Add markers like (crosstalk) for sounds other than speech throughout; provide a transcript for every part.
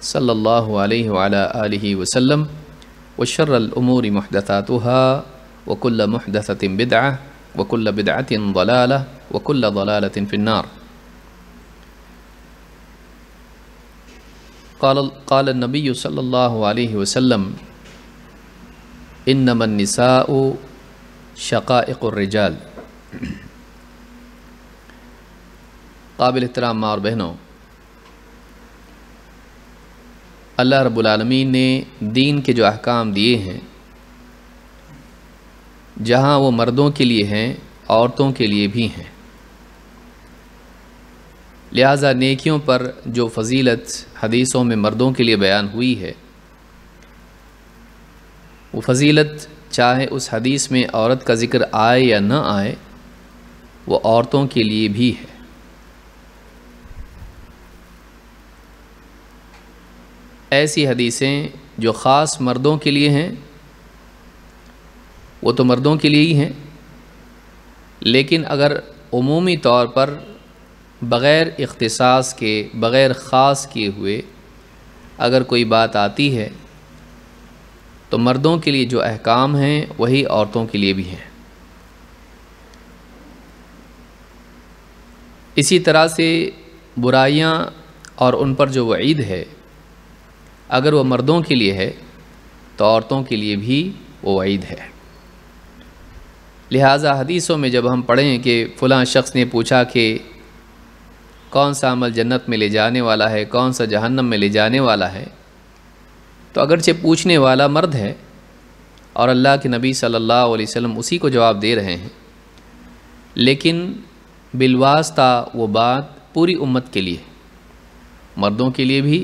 صلى الله عليه وعلى آله وسلم وشر الأمور محدثاتها وكل محدثة بدعة وكل بدعة ضلالة وكل ضلالة في النار قال, قال النبي صلى الله عليه وسلم إنما النساء شقائق الرجال قابل احترام مار اور بہنوں अल्लाह रब्लमी ने दीन के जो अहकाम दिए हैं जहाँ वो मर्दों के लिए हैं औरतों के लिए भी हैं लिहाजा नेकियों पर जो फजीलत हदीसों में मर्दों के लिए बयान हुई है वो फजीलत चाहे उस हदीस में औरत का ज़िक्र आए या ना आए वो औरतों के लिए भी है ऐसी हदीसें जो ख़ास मर्दों के लिए हैं वो तो मर्दों के लिए ही हैं लेकिन अगर अमूमी तौर पर बग़ैर इख्तसास के बग़ैर ख़ास किए हुए अगर कोई बात आती है तो मर्दों के लिए जो अहकाम हैं वही औरतों के लिए भी हैं इसी तरह से बुराइयां और उन पर जो वईद है अगर वह मर्दों के लिए है तो औरतों के लिए भी वो वईद है लिहाजा हदीसों में जब हम पढ़ें कि फ़लाँ शख्स ने पूछा कि कौन सा अमल जन्नत में ले जाने वाला है कौन सा जहन्नम में ले जाने वाला है तो अगरचे पूछने वाला मर्द है और अल्लाह के नबी सल्लल्लाहु अलैहि वसल्लम उसी को जवाब दे रहे हैं लेकिन बिलवास्ता वो बात पूरी उम्मत के लिए मर्दों के लिए भी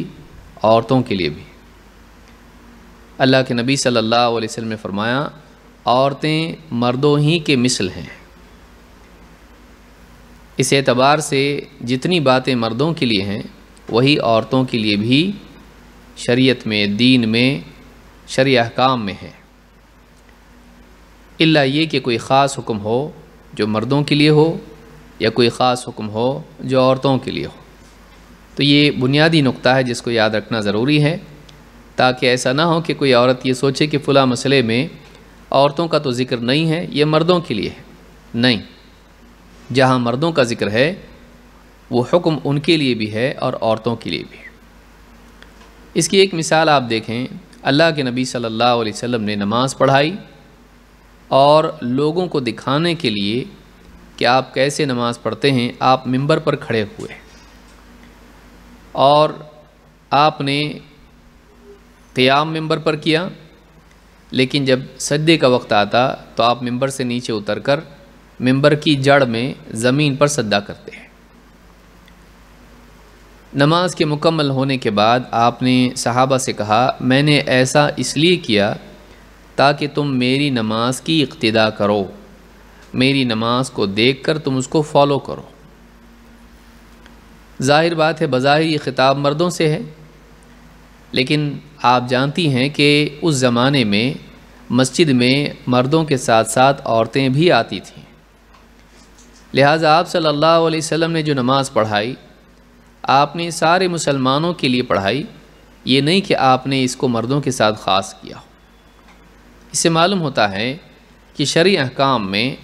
औरतों के लिए भी अल्लाह के नबी सल्लल्लाहु अलैहि वसल्लम ने फरमाया औरतें मर्दों ही के मिसल हैं इस एतबार से जितनी बातें मर्दों के लिए हैं वही औरतों के लिए भी शरीयत में दीन में शरीहकाम में है इल्ला ये कि कोई ख़ास हुक्म हो जो मर्दों के लिए हो या कोई ख़ास हुक्म हो जो औरतों के लिए हो तो ये बुनियादी नुक्ता है जिसको याद रखना ज़रूरी है ताकि ऐसा ना हो कि कोई औरत ये सोचे कि फ़ुला मसले में औरतों का तो ज़िक्र नहीं है ये मर्दों के लिए है नहीं जहाँ मर्दों का ज़िक्र है वो हुक्म उनके लिए भी है और औरतों के लिए भी है इसकी एक मिसाल आप देखें अल्लाह के नबी सल्लल्लाहु अलैहि वसल्लम ने नमाज़ पढ़ाई और लोगों को दिखाने के लिए कि आप कैसे नमाज़ पढ़ते हैं आप मिंबर पर खड़े हुए हैं और आपने क़याम मेंबर पर किया लेकिन जब सदे का वक्त आता तो आप मेंबर से नीचे उतरकर मेंबर की जड़ में ज़मीन पर सद्दा करते हैं नमाज के मुकम्मल होने के बाद आपने सहाबा से कहा मैंने ऐसा इसलिए किया ताकि तुम मेरी नमाज की इक्तदा करो मेरी नमाज को देखकर तुम उसको फॉलो करो ज़ाहिर बात है बज़ाहिर ये ख़िताब मर्दों से है लेकिन आप जानती हैं कि उस ज़माने में मस्जिद में मर्दों के साथ साथ औरतें भी आती थीं लिहाजा आप सल्लल्लाहु अलैहि वसल्लम ने जो नमाज़ पढ़ाई आपने सारे मुसलमानों के लिए पढ़ाई ये नहीं कि आपने इसको मर्दों के साथ ख़ास किया इससे मालूम होता है कि शरी अहकाम में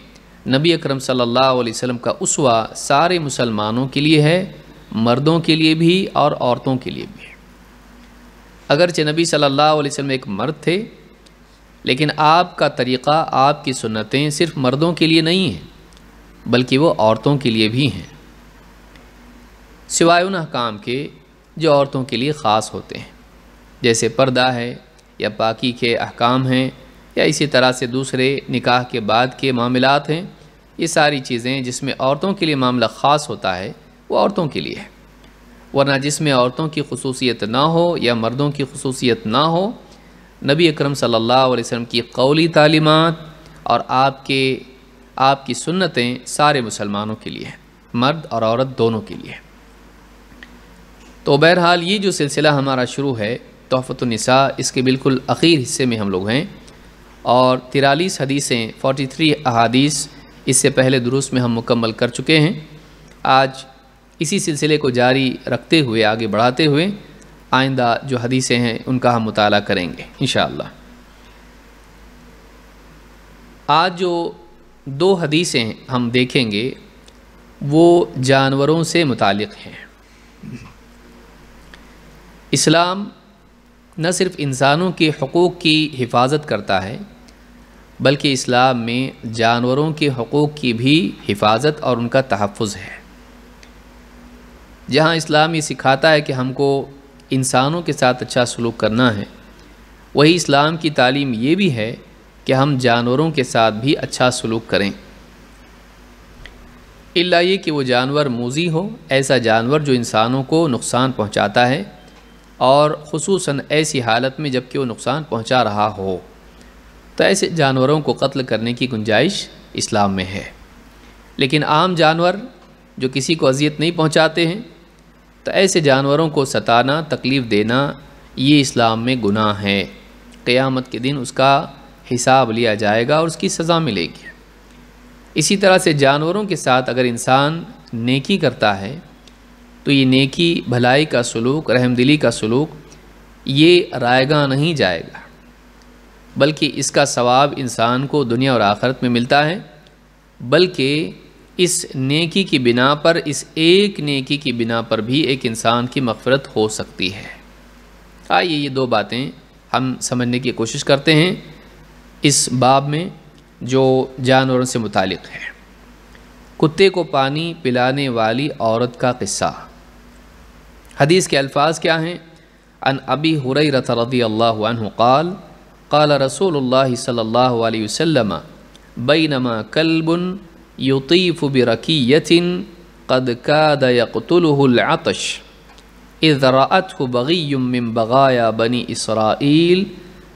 नबी अकरम सल्लल्लाहु अलैहि वसल्लम का उसवा सारे मुसलमानों के लिए है मर्दों के लिए भी और औरतों के लिए भी अगरचे नबी सल्लल्लाहु अलैहि वसल्लम एक मर्द थे लेकिन आपका तरीक़ा आपकी सुन्नतें सिर्फ मर्दों के लिए नहीं हैं बल्कि वो औरतों के लिए भी हैं सिवाय उन अहकाम के जो औरतों के लिए ख़ास होते हैं जैसे पर्दा है या बाकी के अहकाम हैं या इसी तरह से दूसरे निकाह के बाद के मामलात हैं ये सारी चीज़ें जिसमें औरतों के लिए मामला ख़ास होता है वो औरतों के लिए है वरना जिसमें औरतों की खसूसियत ना हो या मर्दों की खसूसियत ना हो नबी अकरम सल्लल्लाहु अलैहि वसल्लम की कौली तालीमत और आपके आपकी सुन्नतें सारे मुसलमानों के लिए हैं मर्द और औरत दोनों के लिए तो बहरहाल ये जो सिलसिला हमारा शुरू है तोहफ़तुलनसा इसके बिल्कुल अखीर हिस्से में हम लोग हैं और तिरालीस हदीसें 43 अहादीस इससे पहले दुरुस्त में हम मुकम्मल कर चुके हैं आज इसी सिलसिले को जारी रखते हुए आगे बढ़ाते हुए आइंदा जो हदीसें हैं उनका हम मुताल करेंगे इन आज जो दो हदीसें हम देखेंगे वो जानवरों से मुतक़ हैं इस्लाम न सिर्फ इंसानों के हकूक़ की हिफाजत करता है बल्कि इस्लाम में जानवरों के हकूक़ की भी हिफाजत और उनका तहफ़ है जहाँ इस्लाम ये सिखाता है कि हमको इंसानों के साथ अच्छा सलूक करना है वही इस्लाम की तालीम ये भी है कि हम जानवरों के साथ भी अच्छा सलूक करें इला ये कि वो जानवर मोज़ी हो ऐसा जानवर जो इंसानों को नुकसान पहुंचाता है और खसूस ऐसी हालत में जबकि वो नुकसान पहुंचा रहा हो तो ऐसे जानवरों को कत्ल करने की गुंजाइश इस्लाम में है लेकिन आम जानवर जो किसी को अजियत नहीं पहुँचाते हैं तो ऐसे जानवरों को सताना तकलीफ़ देना ये इस्लाम में गुनाह है क़यामत के दिन उसका हिसाब लिया जाएगा और उसकी सज़ा मिलेगी इसी तरह से जानवरों के साथ अगर इंसान नेकी करता है तो ये नेकी भलाई का सलूक रहमदिली का सलूक ये रायगा नहीं जाएगा बल्कि इसका सवाब इंसान को दुनिया और आखरत में मिलता है बल्कि इस नेकी की बिना पर इस एक नेकी की बिना पर भी एक इंसान की मफ़रत हो सकती है आइए ये दो बातें हम समझने की कोशिश करते हैं इस बाब में जो जानवरों से मुतक़ है कुत्ते को पानी पिलाने वाली औरत का किस्सा हदीस के अल्फाज क्या हैं अन अबी हुरई रदी अल्लाह क़ाल क़ाल रसूल सल्ला वसम बैनमा कलबन युतीफ़ बरकीयतिन कद काद यकतलहलतश इज़रात बगीम बगाया बनी इसराइल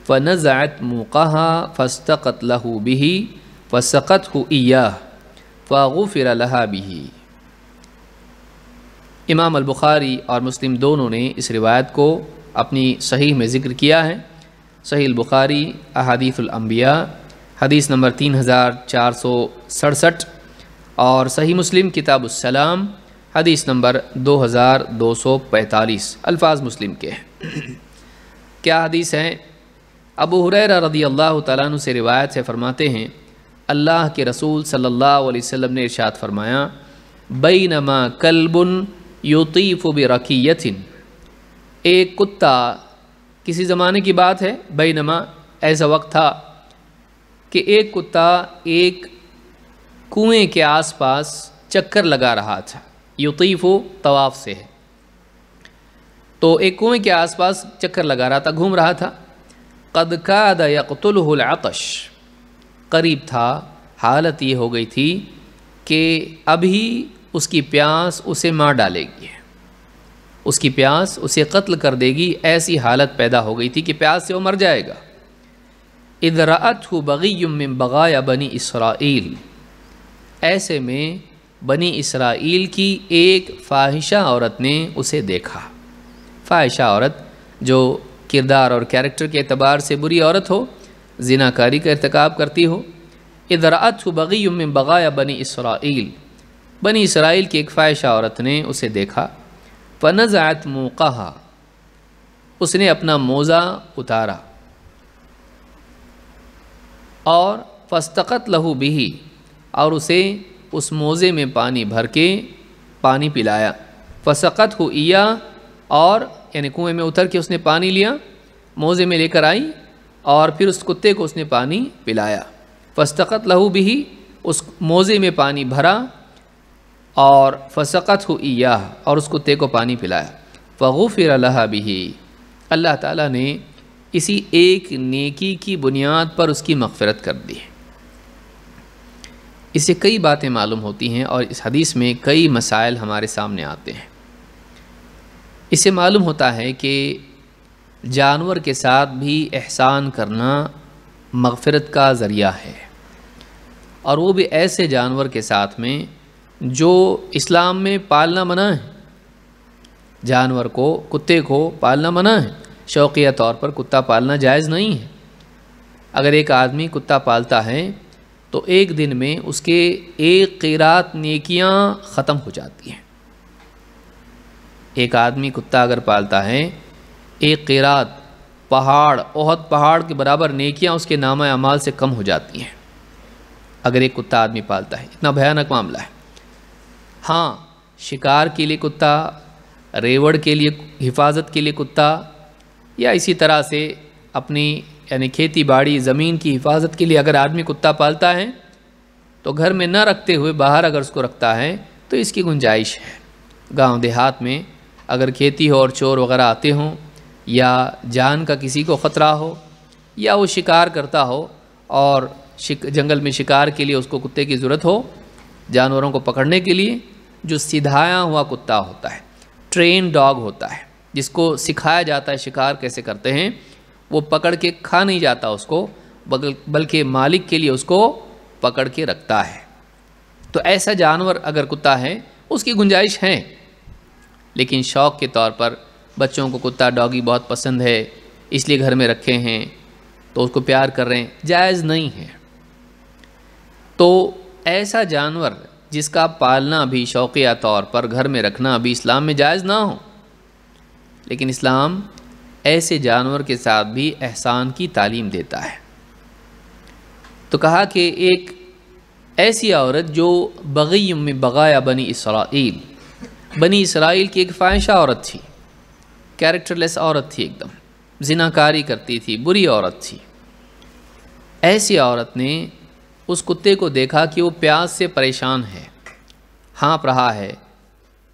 फ़नज़ात मुक़हा फ़स्तकत लहू बिही फ़सकत हुआ फ़ागुफ़िर लहा बिही इमाम अलबुखारी और मुस्लिम दोनों ने इस रिवायत को अपनी सही में ज़िक्र किया है सही बुखारी अहादीफ़ुलम्बिया हदीस नंबर तीन हज़ार चार सौ सड़सठ और सही मुस्लिम किताबुलसलाम हदीस नंबर दो हज़ार दो सौ पैंतालीस अल्फाज मुस्लिम के हैं क्या हदीस हैं अबू हुरैर रदी अल्लाह तु से रिवायत से फ़रमाते हैं अल्लाह के रसूल सल्लल्लाहु अलैहि वसल्लम ने इरशाद फरमाया बई नमा कलबन यूतीफ़ बरक़ीतिन एक कुत्ता किसी ज़माने की बात है बई नमा ऐसा वक्त था कि एक कुत्ता एक कुएं के आसपास चक्कर लगा रहा था युतीफ़ो तवाफ़ से है तो एक कुएं के आसपास चक्कर लगा रहा था घूम रहा था कद काद करीब था हालत ये हो गई थी कि अभी उसकी प्यास उसे मार डालेगी उसकी प्यास उसे कत्ल कर देगी ऐसी हालत पैदा हो गई थी कि प्यास से वो मर जाएगा इदरात बगी बगाया बनी इसराइल ऐसे में बनी इसराइल की एक फाहिशा औरत ने उसे देखा फाहिशा औरत जो किरदार और कैरेक्टर के अतबार से बुरी औरत हो जिनाकारी का इरतकब करती हो इदरात बगी बगाया बनी इसराइल बनी इसराइल की एक फाहिशा औरत ने उसे देखा फनज़ात मौक़ा उसने अपना मोज़ा उतारा और फस्तकत लहू भी और उसे उस मोज़े में पानी भर के पानी पिलाया फसकत हो ईया और यानी कुएँ में उतर के उसने पानी लिया मोज़े में लेकर आई और फिर उस कुत्ते को उसने पानी पिलाया फस्तकत लहू भी उस मोज़े में पानी भरा और फसकत हो ईया और उस कुत्ते को पानी पिलाया फिर अल्लाह भी अल्लाह ताला ने इसी एक नेकी की बुनियाद पर उसकी मगफ़रत कर दी है इससे कई बातें मालूम होती हैं और इस हदीस में कई मसाइल हमारे सामने आते हैं इससे मालूम होता है कि जानवर के साथ भी एहसान करना मगफ़रत का ज़रिया है और वो भी ऐसे जानवर के साथ में जो इस्लाम में पालना मना है जानवर को कुत्ते को पालना मना है शौक़िया तौर पर कुत्ता पालना जायज़ नहीं है अगर एक आदमी कुत्ता पालता है तो एक दिन में उसके एक किरात नेकियां ख़त्म हो जाती हैं एक आदमी कुत्ता अगर पालता है एक किरात पहाड़ ओहद पहाड़ के बराबर नेकियां उसके नाम अमाल से कम हो जाती हैं अगर एक कुत्ता आदमी पालता है इतना भयानक मामला है हाँ शिकार के लिए कुत्ता रेवड़ के लिए हिफाजत के लिए कुत्ता या इसी तरह से अपनी यानी खेती बाड़ी ज़मीन की हिफाजत के लिए अगर आदमी कुत्ता पालता है तो घर में न रखते हुए बाहर अगर उसको रखता है तो इसकी गुंजाइश है गांव देहात में अगर खेती हो और चोर वगैरह आते हों या जान का किसी को ख़तरा हो या वो शिकार करता हो और शिक, जंगल में शिकार के लिए उसको कुत्ते की ज़रूरत हो जानवरों को पकड़ने के लिए जो सिधाया हुआ कुत्ता होता है ट्रेन डॉग होता है जिसको सिखाया जाता है शिकार कैसे करते हैं वो पकड़ के खा नहीं जाता उसको बल्कि मालिक के लिए उसको पकड़ के रखता है तो ऐसा जानवर अगर कुत्ता है उसकी गुंजाइश है लेकिन शौक़ के तौर पर बच्चों को कुत्ता डॉगी बहुत पसंद है इसलिए घर में रखे हैं तो उसको प्यार कर रहे हैं जायज़ नहीं है तो ऐसा जानवर जिसका पालना भी शौकिया तौर पर घर में रखना भी इस्लाम में जायज़ ना हो लेकिन इस्लाम ऐसे जानवर के साथ भी एहसान की तालीम देता है तो कहा कि एक ऐसी औरत जो बगी में बगाया बनी इसराइल बनी इसराइल की एक फाइशा औरत थी कैरेक्टरलेस औरत थी एकदम जिनाकारी करती थी बुरी औरत थी ऐसी औरत ने उस कुत्ते को देखा कि वो प्यास से परेशान है हाँप रहा है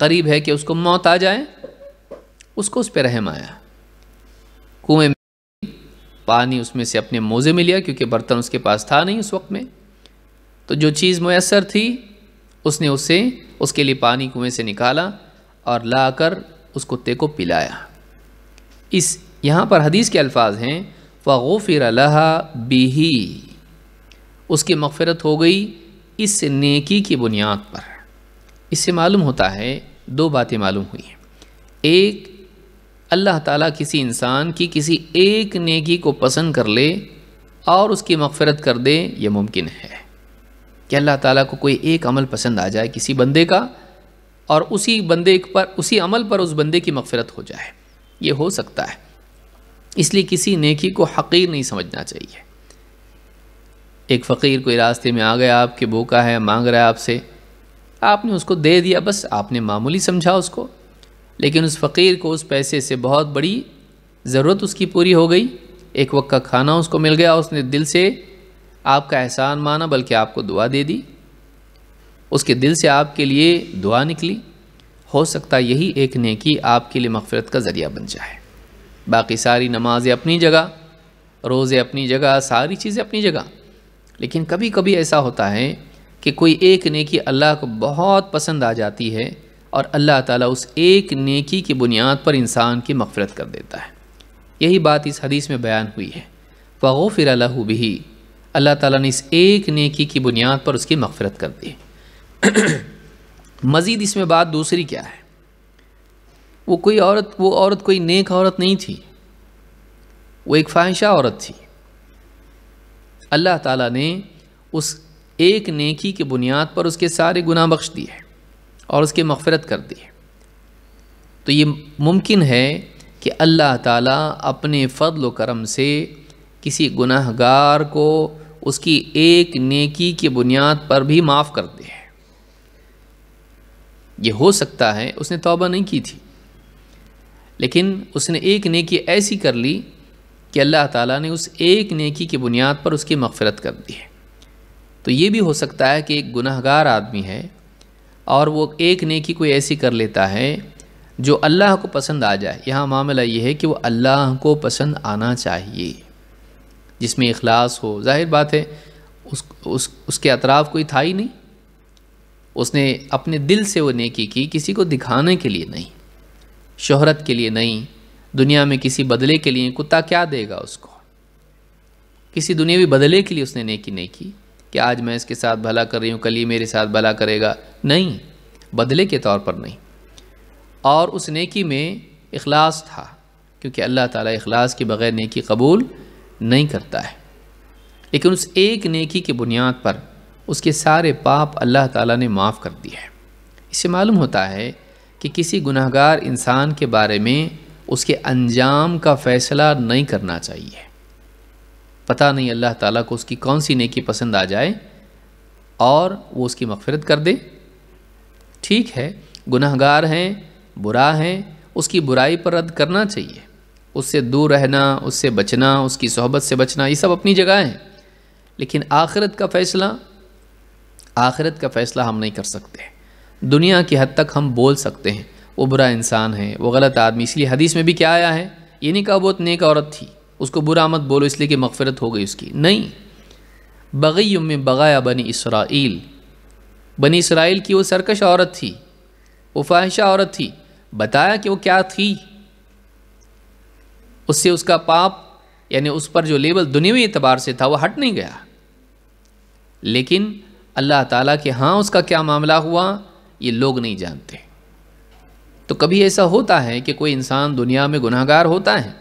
करीब है कि उसको मौत आ जाए उसको उस पर रहम आया कुएं में पानी उसमें से अपने मोज़े में लिया क्योंकि बर्तन उसके पास था नहीं उस वक्त में तो जो चीज़ मैसर थी उसने उसे उसके लिए पानी कुएं से निकाला और लाकर उस कुत्ते को पिलाया इस यहाँ पर हदीस के अल्फाज हैं फ़िर लहा बिही उसकी मगफ़रत हो गई इस नेकी की बुनियाद पर इससे मालूम होता है दो बातें मालूम हुई हैं एक अल्लाह ताला किसी इंसान की किसी एक नेकी को पसंद कर ले और उसकी मगफरत कर दे ये मुमकिन है कि अल्लाह ताला को कोई एक अमल पसंद आ जाए किसी बंदे का और उसी बंदे पर उसी अमल पर उस बंदे की मगफरत हो जाए ये हो सकता है इसलिए किसी नेकी को हकीर नहीं समझना चाहिए एक फ़कीर कोई रास्ते में आ गया आपके बोका है मांग रहा है आपसे आपने उसको दे दिया बस आपने मामूली समझा उसको लेकिन उस फ़कीर को उस पैसे से बहुत बड़ी ज़रूरत उसकी पूरी हो गई एक वक्त का खाना उसको मिल गया उसने दिल से आपका एहसान माना बल्कि आपको दुआ दे दी उसके दिल से आपके लिए दुआ निकली हो सकता यही एक नेकी आपके लिए मफ़रत का ज़रिया बन जाए बाकी सारी नमाज़ें अपनी जगह रोज़े अपनी जगह सारी चीज़ें अपनी जगह लेकिन कभी कभी ऐसा होता है कि कोई एक नेकी अल्लाह को बहुत पसंद आ जाती है और अल्लाह ताला उस एक नेकी की बुनियाद पर इंसान की मफ़रत कर देता है यही बात इस हदीस में बयान हुई है वो फिर भी अल्लाह ताला ने इस एक नेकी की बुनियाद पर उसकी मफ़रत कर दी (clears throat) मज़ीद इसमें बात दूसरी क्या है वो कोई औरत वो औरत कोई नेक औरत नहीं थी वो एक फाहिशा औरत थी अल्लाह ताला ने उस एक नेकी की बुनियाद पर उसके सारे गुनाह बख्श दिए और उसकी मफफरत कर दी तो ये मुमकिन है कि अल्लाह ताला अपने फ़ضल करम से किसी गुनाहगार को उसकी एक नेकी की बुनियाद पर भी माफ़ कर दे ये हो सकता है उसने तौबा नहीं की थी लेकिन उसने एक नेकी ऐसी कर ली कि अल्लाह ताला ने उस एक नेकी की बुनियाद पर उसकी मफफरत कर दी है तो ये भी हो सकता है कि एक गुनाहगार आदमी है और वो एक नेकी कोई ऐसी कर लेता है जो अल्लाह को पसंद आ जाए यहाँ मामला ये है कि वो अल्लाह को पसंद आना चाहिए जिसमें अखलास हो जाहिर बात है उस उस उसके अतराफ़ कोई था ही नहीं उसने अपने दिल से वो नेकी की किसी को दिखाने के लिए नहीं शोहरत के लिए नहीं दुनिया में किसी बदले के लिए कुत्ता क्या देगा उसको किसी दुनियावी बदले के लिए उसने नेकी नहीं की कि आज मैं इसके साथ भला कर रही हूँ कल ये मेरे साथ भला करेगा नहीं बदले के तौर पर नहीं और उस नेकी में अखलास था क्योंकि अल्लाह ताला अखलास के बग़ैर नेकी कबूल नहीं करता है लेकिन उस एक नेकी की बुनियाद पर उसके सारे पाप अल्लाह ताला ने माफ़ कर दिए है इससे मालूम होता है कि किसी गुनाहगार इंसान के बारे में उसके अंजाम का फ़ैसला नहीं करना चाहिए पता नहीं अल्लाह ताला को उसकी कौन सी नेकी पसंद आ जाए और वो उसकी मफफरत कर दे ठीक है गुनाहगार हैं बुरा हैं उसकी बुराई पर रद्द करना चाहिए उससे दूर रहना उससे बचना उसकी सोहबत से बचना ये सब अपनी जगह हैं लेकिन आखिरत का फ़ैसला आखिरत का फ़ैसला हम नहीं कर सकते दुनिया की हद तक हम बोल सकते हैं वो बुरा इंसान है वो गलत आदमी इसलिए हदीस में भी क्या आया है ये नहीं कहा बहुत तो नेक औरत थी उसको बुरा मत बोलो इसलिए कि मगफरत हो गई उसकी नहीं बगी में बगाया बनी इसराइल बनी इसराइल की वो सरकश औरत थी वो फाहिशा औरत थी बताया कि वो क्या थी उससे उसका पाप यानी उस पर जो लेबल दुनियावी एतबार से था वो हट नहीं गया लेकिन अल्लाह ताला के हाँ उसका क्या मामला हुआ ये लोग नहीं जानते तो कभी ऐसा होता है कि कोई इंसान दुनिया में गुनाहगार होता है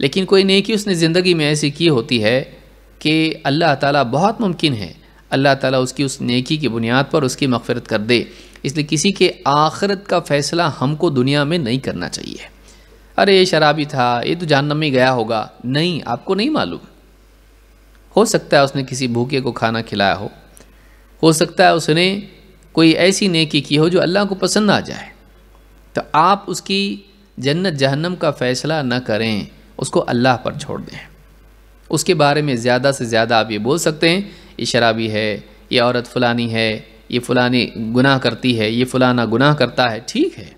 लेकिन कोई नेकी उसने ज़िंदगी में ऐसी की होती है कि अल्लाह ताला बहुत मुमकिन है अल्लाह ताला उसकी उस नेकी की बुनियाद पर उसकी मफ़रत कर दे इसलिए किसी के आखरत का फ़ैसला हमको दुनिया में नहीं करना चाहिए अरे ये शराबी था ये तो जहनम में गया होगा नहीं आपको नहीं मालूम हो सकता है उसने किसी भूखे को खाना खिलाया हो हो सकता है उसने कोई ऐसी नेकी की हो जो अल्लाह को पसंद आ जाए तो आप उसकी जन्नत जहन्नम का फ़ैसला न करें उसको अल्लाह पर छोड़ दें उसके बारे में ज़्यादा से ज़्यादा आप ये बोल सकते हैं ये शराबी है ये औरत फ़लानी है ये फ़लानी गुनाह करती है ये फ़लाना गुनाह करता है ठीक है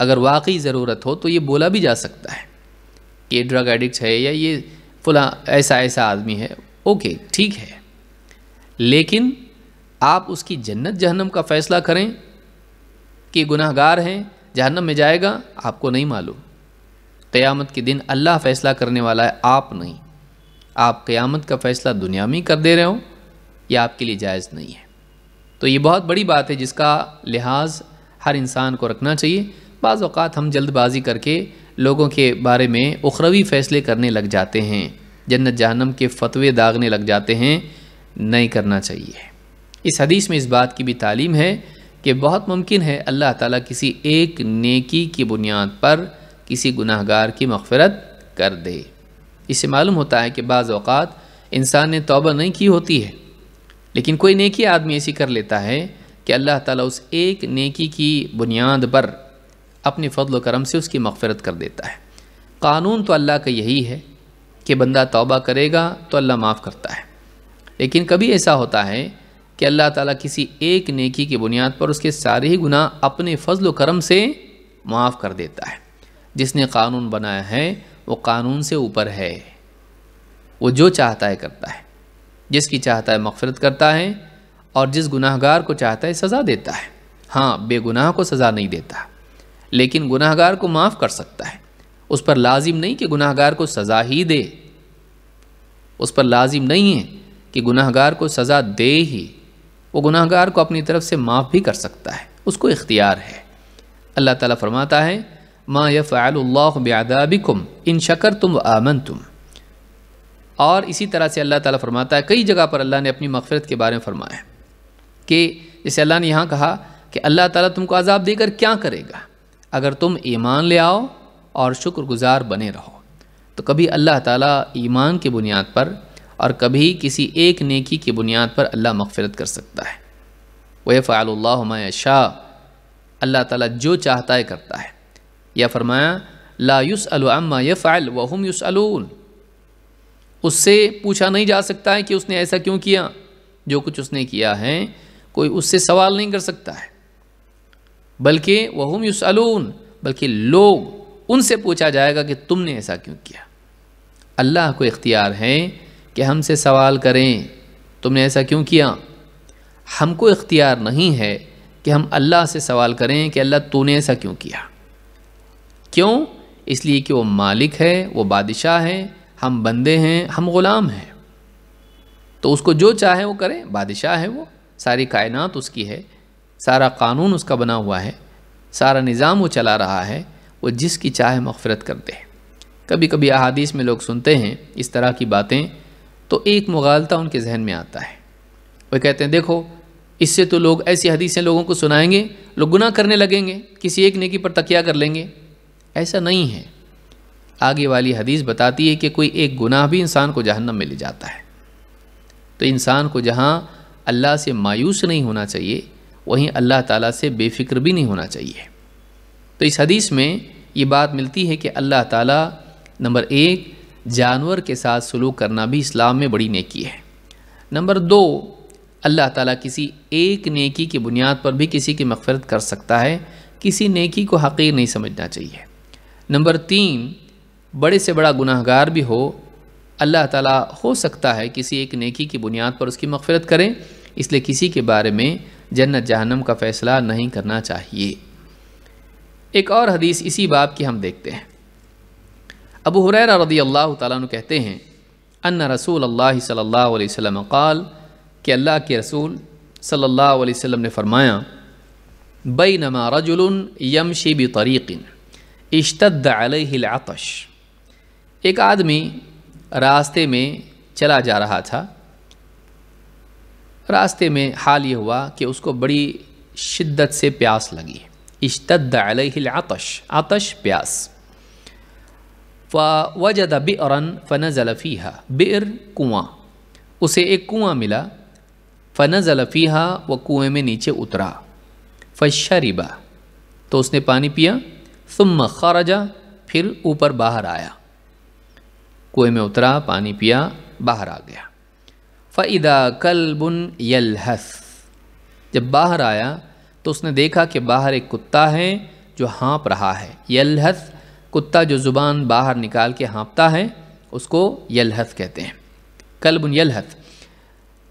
अगर वाकई ज़रूरत हो तो ये बोला भी जा सकता है कि ये ड्रग एडिक्ट है या ये फला ऐसा ऐसा आदमी है ओके ठीक है लेकिन आप उसकी जन्नत जहन्नम का फ़ैसला करें कि गुनाहगार हैं जहन्नम में जाएगा आपको नहीं मालूम क़यामत के दिन अल्लाह फ़ैसला करने वाला है आप नहीं आप क़यामत का फ़ैसला दुनिया में ही कर दे रहे हो यह आपके लिए जायज़ नहीं है तो ये बहुत बड़ी बात है जिसका लिहाज हर इंसान को रखना चाहिए बाज़ हम जल्दबाजी करके लोगों के बारे में उखरवी फ़ैसले करने लग जाते हैं जन्नत जहनम के फतवे दागने लग जाते हैं नहीं करना चाहिए इस हदीस में इस बात की भी तालीम है कि बहुत मुमकिन है अल्लाह ताला किसी एक नेकी की बुनियाद पर किसी गुनाहगार की मफ़रत कर दे इसे मालूम होता है कि बाज़ अवत इंसान ने तोबा नहीं की होती है लेकिन कोई नेकी आदमी ऐसी कर लेता है कि अल्लाह ताला उस एक नेकी की बुनियाद पर अपने फ़ल करम से उसकी मफ़रत कर देता है कानून तो अल्लाह का यही है कि बंदा तोबा करेगा तो अल्लाह माफ़ करता है लेकिन कभी ऐसा होता है कि अल्लाह ताला किसी एक नेकी की बुनियाद पर उसके सारे ही गुनाह अपने फ़जल करम से माफ़ कर देता है जिसने कानून बनाया है वो कानून से ऊपर है वो जो चाहता है करता है जिसकी चाहता है मफ़रत करता है और जिस गुनाहगार को चाहता है सज़ा देता है हाँ बेगुनाह को सज़ा नहीं देता लेकिन गुनाहगार को माफ़ कर सकता है उस पर लाजिम नहीं कि गुनाहगार को सज़ा ही दे उस पर लाजिम नहीं है कि गुनाहगार को सज़ा दे ही वो गुनाहगार को अपनी तरफ से माफ़ भी कर सकता है उसको इख्तियार है अल्लाह ताला फरमाता है मा यफ़ाल्लाबिकम इन शकर तुम आमन तुम और इसी तरह से अल्लाह ताला फरमाता है कई जगह पर अल्लाह ने अपनी मफ़रत के बारे में फरमाया कि जैसे अल्लाह ने यहाँ कहा कि अल्लाह ताला तुमको अजाब देकर क्या करेगा अगर तुम ईमान ले आओ और शुक्रगुजार बने रहो तो कभी अल्लाह ताला ईमान की बुनियाद पर और कभी किसी एक नेकी की बुनियाद पर अल्लाह मफफरत कर सकता है वह फ़ाल शाह अल्लाह ताली जो चाहता है करता है या फरमाया ला युस अल्मा फ़ाल वहम युस उससे पूछा नहीं जा सकता है कि उसने ऐसा क्यों किया जो कुछ उसने किया है कोई उससे सवाल नहीं कर सकता है बल्कि वहम युस बल्कि लोग उनसे पूछा जाएगा कि तुमने ऐसा क्यों किया अल्लाह को इख्तियार है कि हमसे सवाल करें तुमने ऐसा क्यों किया हमको इख्तियार नहीं है कि हम अल्लाह से सवाल करें कि अल्लाह तूने ऐसा क्यों किया क्यों इसलिए कि वो मालिक है वो बादशाह है हम बंदे हैं हम ग़ुलाम हैं तो उसको जो चाहे वो करे बादशाह है वो सारी कायनात उसकी है सारा कानून उसका बना हुआ है सारा निज़ाम वो चला रहा है वो जिसकी चाहे मगफ़रत करते हैं कभी कभी अहादीस में लोग सुनते हैं इस तरह की बातें तो एक मुगालता उनके जहन में आता है वह कहते हैं देखो इससे तो लोग ऐसी हदीसें लोगों को सुनाएंगे लोग गुनाह करने लगेंगे किसी एक नेकी पर तकिया कर लेंगे ऐसा नहीं है आगे वाली हदीस बताती है कि कोई एक गुनाह भी इंसान को जहन्नम में ले जाता है तो इंसान को जहाँ अल्लाह से मायूस नहीं होना चाहिए वहीं अल्लाह ताला से बेफिक्र भी नहीं होना चाहिए तो इस हदीस में ये बात मिलती है कि अल्लाह ताला नंबर एक जानवर के साथ सलूक करना भी इस्लाम में बड़ी नेकी है नंबर दो अल्लाह ताला किसी एक नेकी की बुनियाद पर भी किसी की मफ़रत कर सकता है किसी नेकी को हकीर नहीं समझना चाहिए नंबर तीन बड़े से बड़ा गुनाहगार भी हो अल्लाह ताला हो सकता है किसी एक नेकी की बुनियाद पर उसकी मफफ़रत करें इसलिए किसी के बारे में जन्नत जहन्नम का फ़ैसला नहीं करना चाहिए एक और हदीस इसी बाब की हम देखते हैं अबू हुरैरा रदी अल्लाह ताला कहते हैं अन्न रसूल अल्लाह सल्लल्लाहु अलैहि वसल्लम क़ाल कि अल्लाह के रसूल सल्लल्लाहु अलैहि वसल्लम ने फरमाया बई नमा रजुल यमशी बी तरीक़िन इश्तद आतश एक आदमी रास्ते में चला जा रहा था रास्ते में हाल ये हुआ कि उसको बड़ी शिद्दत से प्यास लगी इश्तद अलहिलआतश आतश प्यास वजद बिरन फ़न ज़लफ़ीहा बिर कुआँ उसे एक कुआँ मिला फ़न ज़लफ़ीहा व कुएँ में नीचे उतरा शरीबा तो उसने पानी पिया सुम खरजा फिर ऊपर बाहर आया कुएं में उतरा पानी पिया बाहर आ गया फ़ैदा कलबुन यलहस जब बाहर आया तो उसने देखा कि बाहर एक कुत्ता है जो हाँप रहा है यलहस कुत्ता जो ज़ुबान बाहर निकाल के हाँपता है उसको यलहस कहते हैं कलबुन यलहस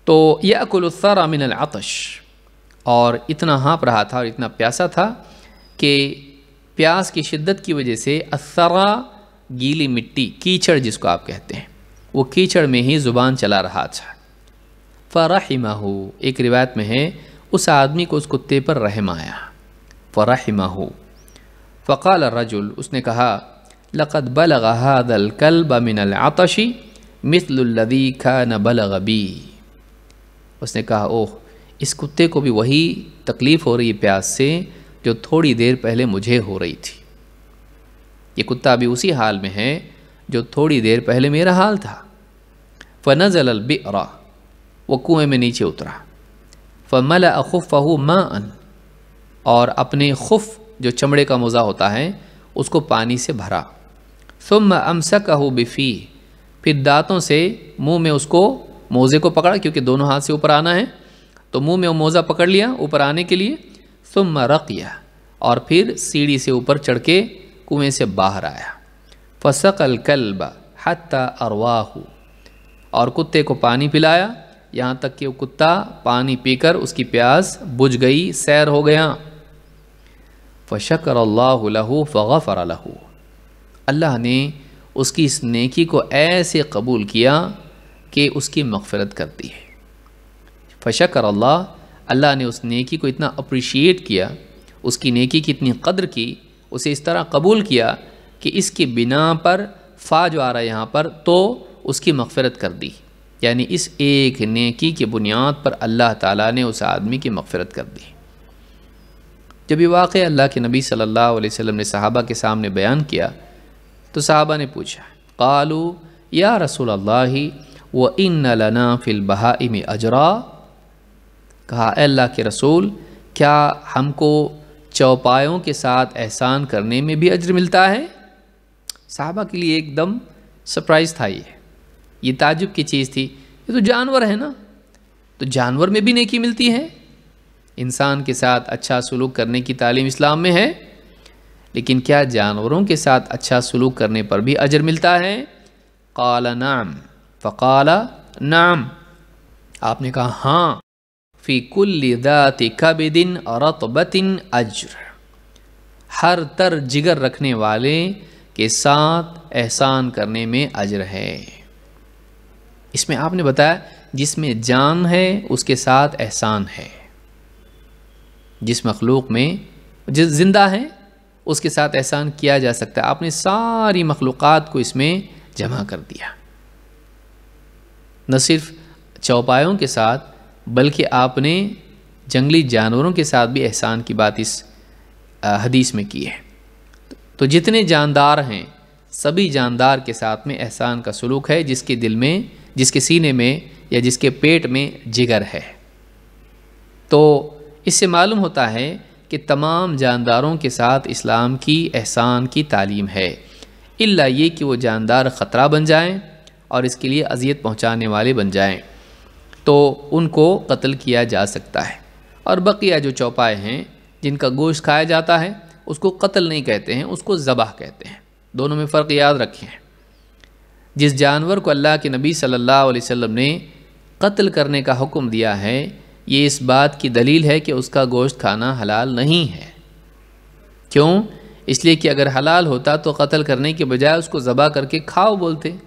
तो यह अकुलसारा मिनल आतश और इतना हाँप रहा था और इतना प्यासा था कि प्यास की शिद्दत की वजह से असरा गीली मिट्टी कीचड़ जिसको आप कहते हैं वो कीचड़ में ही ज़ुबान चला रहा था फ़राहिमा हो एक रिवायत में है उस आदमी को उस कुत्ते पर रहम आया फ़राहिमा हो फ़काल रजुल उसने कहा लक़द बलग हादल कल बमिनल आतशी मिसलदी खा न बलगबी उसने कहा ओह इस कुत्ते को भी वही तकलीफ़ हो रही है प्यास से जो थोड़ी देर पहले मुझे हो रही थी ये कुत्ता अभी उसी हाल में है जो थोड़ी देर पहले मेरा हाल था फ़नज़ल अलबिरा वो कुएँ में नीचे उतरा फ़मल अखुफ़हू माँ और अपने खुफ जो चमड़े का मोज़ा होता है उसको पानी से भरा सुम अमसक बिफ़ी फिर दांतों से मुंह में उसको मोज़े को पकड़ा क्योंकि दोनों हाथ से ऊपर आना है तो मुंह में वो मोज़ा पकड़ लिया ऊपर आने के लिए सुम रक़िया और फिर सीढ़ी से ऊपर चढ़ के कुएँ से बाहर आया फसक कल्ब हती अरवाहू और कुत्ते को पानी पिलाया यहाँ तक कि वो कुत्ता पानी पीकर उसकी प्यास बुझ गई सैर हो गया फ़शकर लहू फ़र लहू अल्लाह ने उसकी इस नेकी को ऐसे कबूल किया कि उसकी मगफ़रत कर दी है फ़शकर अल्लाह अल्लाह ने उस नेकी को इतना अप्रिशिएट किया उसकी नेकी की इतनी कदर की उसे इस तरह कबूल किया कि इसके बिना पर फ़ा जो आ रहा है यहाँ पर तो उसकी मगफ़रत कर दी यानी इस एक नेकी की बुनियाद पर अल्लाह ताला ने उस आदमी की मगफ़रत कर दी जब ये वाक़ अल्लाह के नबी सल्लल्लाहु अलैहि वसल्लम ने सहाबा के सामने बयान किया तो सहाबा ने पूछा कालू या रसूल अल्लाह व इन लना फ़िल बहा इम अजरा कहा अल्लाह के रसूल क्या हमको चौपायों के साथ एहसान करने में भी अज्र मिलता है साहबा के लिए एकदम सरप्राइज़ था ये ये ताजुब की चीज़ थी ये तो जानवर है ना तो जानवर में भी नेकी मिलती है इंसान के साथ अच्छा सलूक करने की तालीम इस्लाम में है लेकिन क्या जानवरों के साथ अच्छा सलूक करने पर भी अजर मिलता है काला नाम फ़काला नाम आपने कहा हाँ फ़ी कुल्ल दात कबिदिन रतबतिन अज्र हर तर जिगर रखने वाले के साथ एहसान करने में अजर है इसमें आपने बताया जिसमें जान है उसके साथ एहसान है जिस मखलूक में जिस ज़िंदा है उसके साथ एहसान किया जा सकता है आपने सारी मखलूक़ को इसमें जमा कर दिया न सिर्फ चौपायों के साथ बल्कि आपने जंगली जानवरों के साथ भी एहसान की बात इस हदीस में की है तो जितने जानदार हैं सभी जानदार के साथ में एहसान का सलूक है जिसके दिल में जिसके सीने में या जिसके पेट में जिगर है तो इससे मालूम होता है कि तमाम जानदारों के साथ इस्लाम की एहसान की तालीम है इल्ला ये कि वो जानदार ख़तरा बन जाएं और इसके लिए अजियत पहुंचाने वाले बन जाएं तो उनको कत्ल किया जा सकता है और बकिया जो चौपाए हैं जिनका गोश्त खाया जाता है उसको कत्ल नहीं कहते हैं उसको ज़बह कहते हैं दोनों में फ़र्क याद रखें जिस जानवर को अल्लाह के नबी सल्लल्लाहु अलैहि वसल्लम ने कत्ल करने का हुक्म दिया है ये इस बात की दलील है कि उसका गोश्त खाना हलाल नहीं है क्यों इसलिए कि अगर हलाल होता तो कत्ल करने के बजाय उसको ज़बा करके खाओ बोलते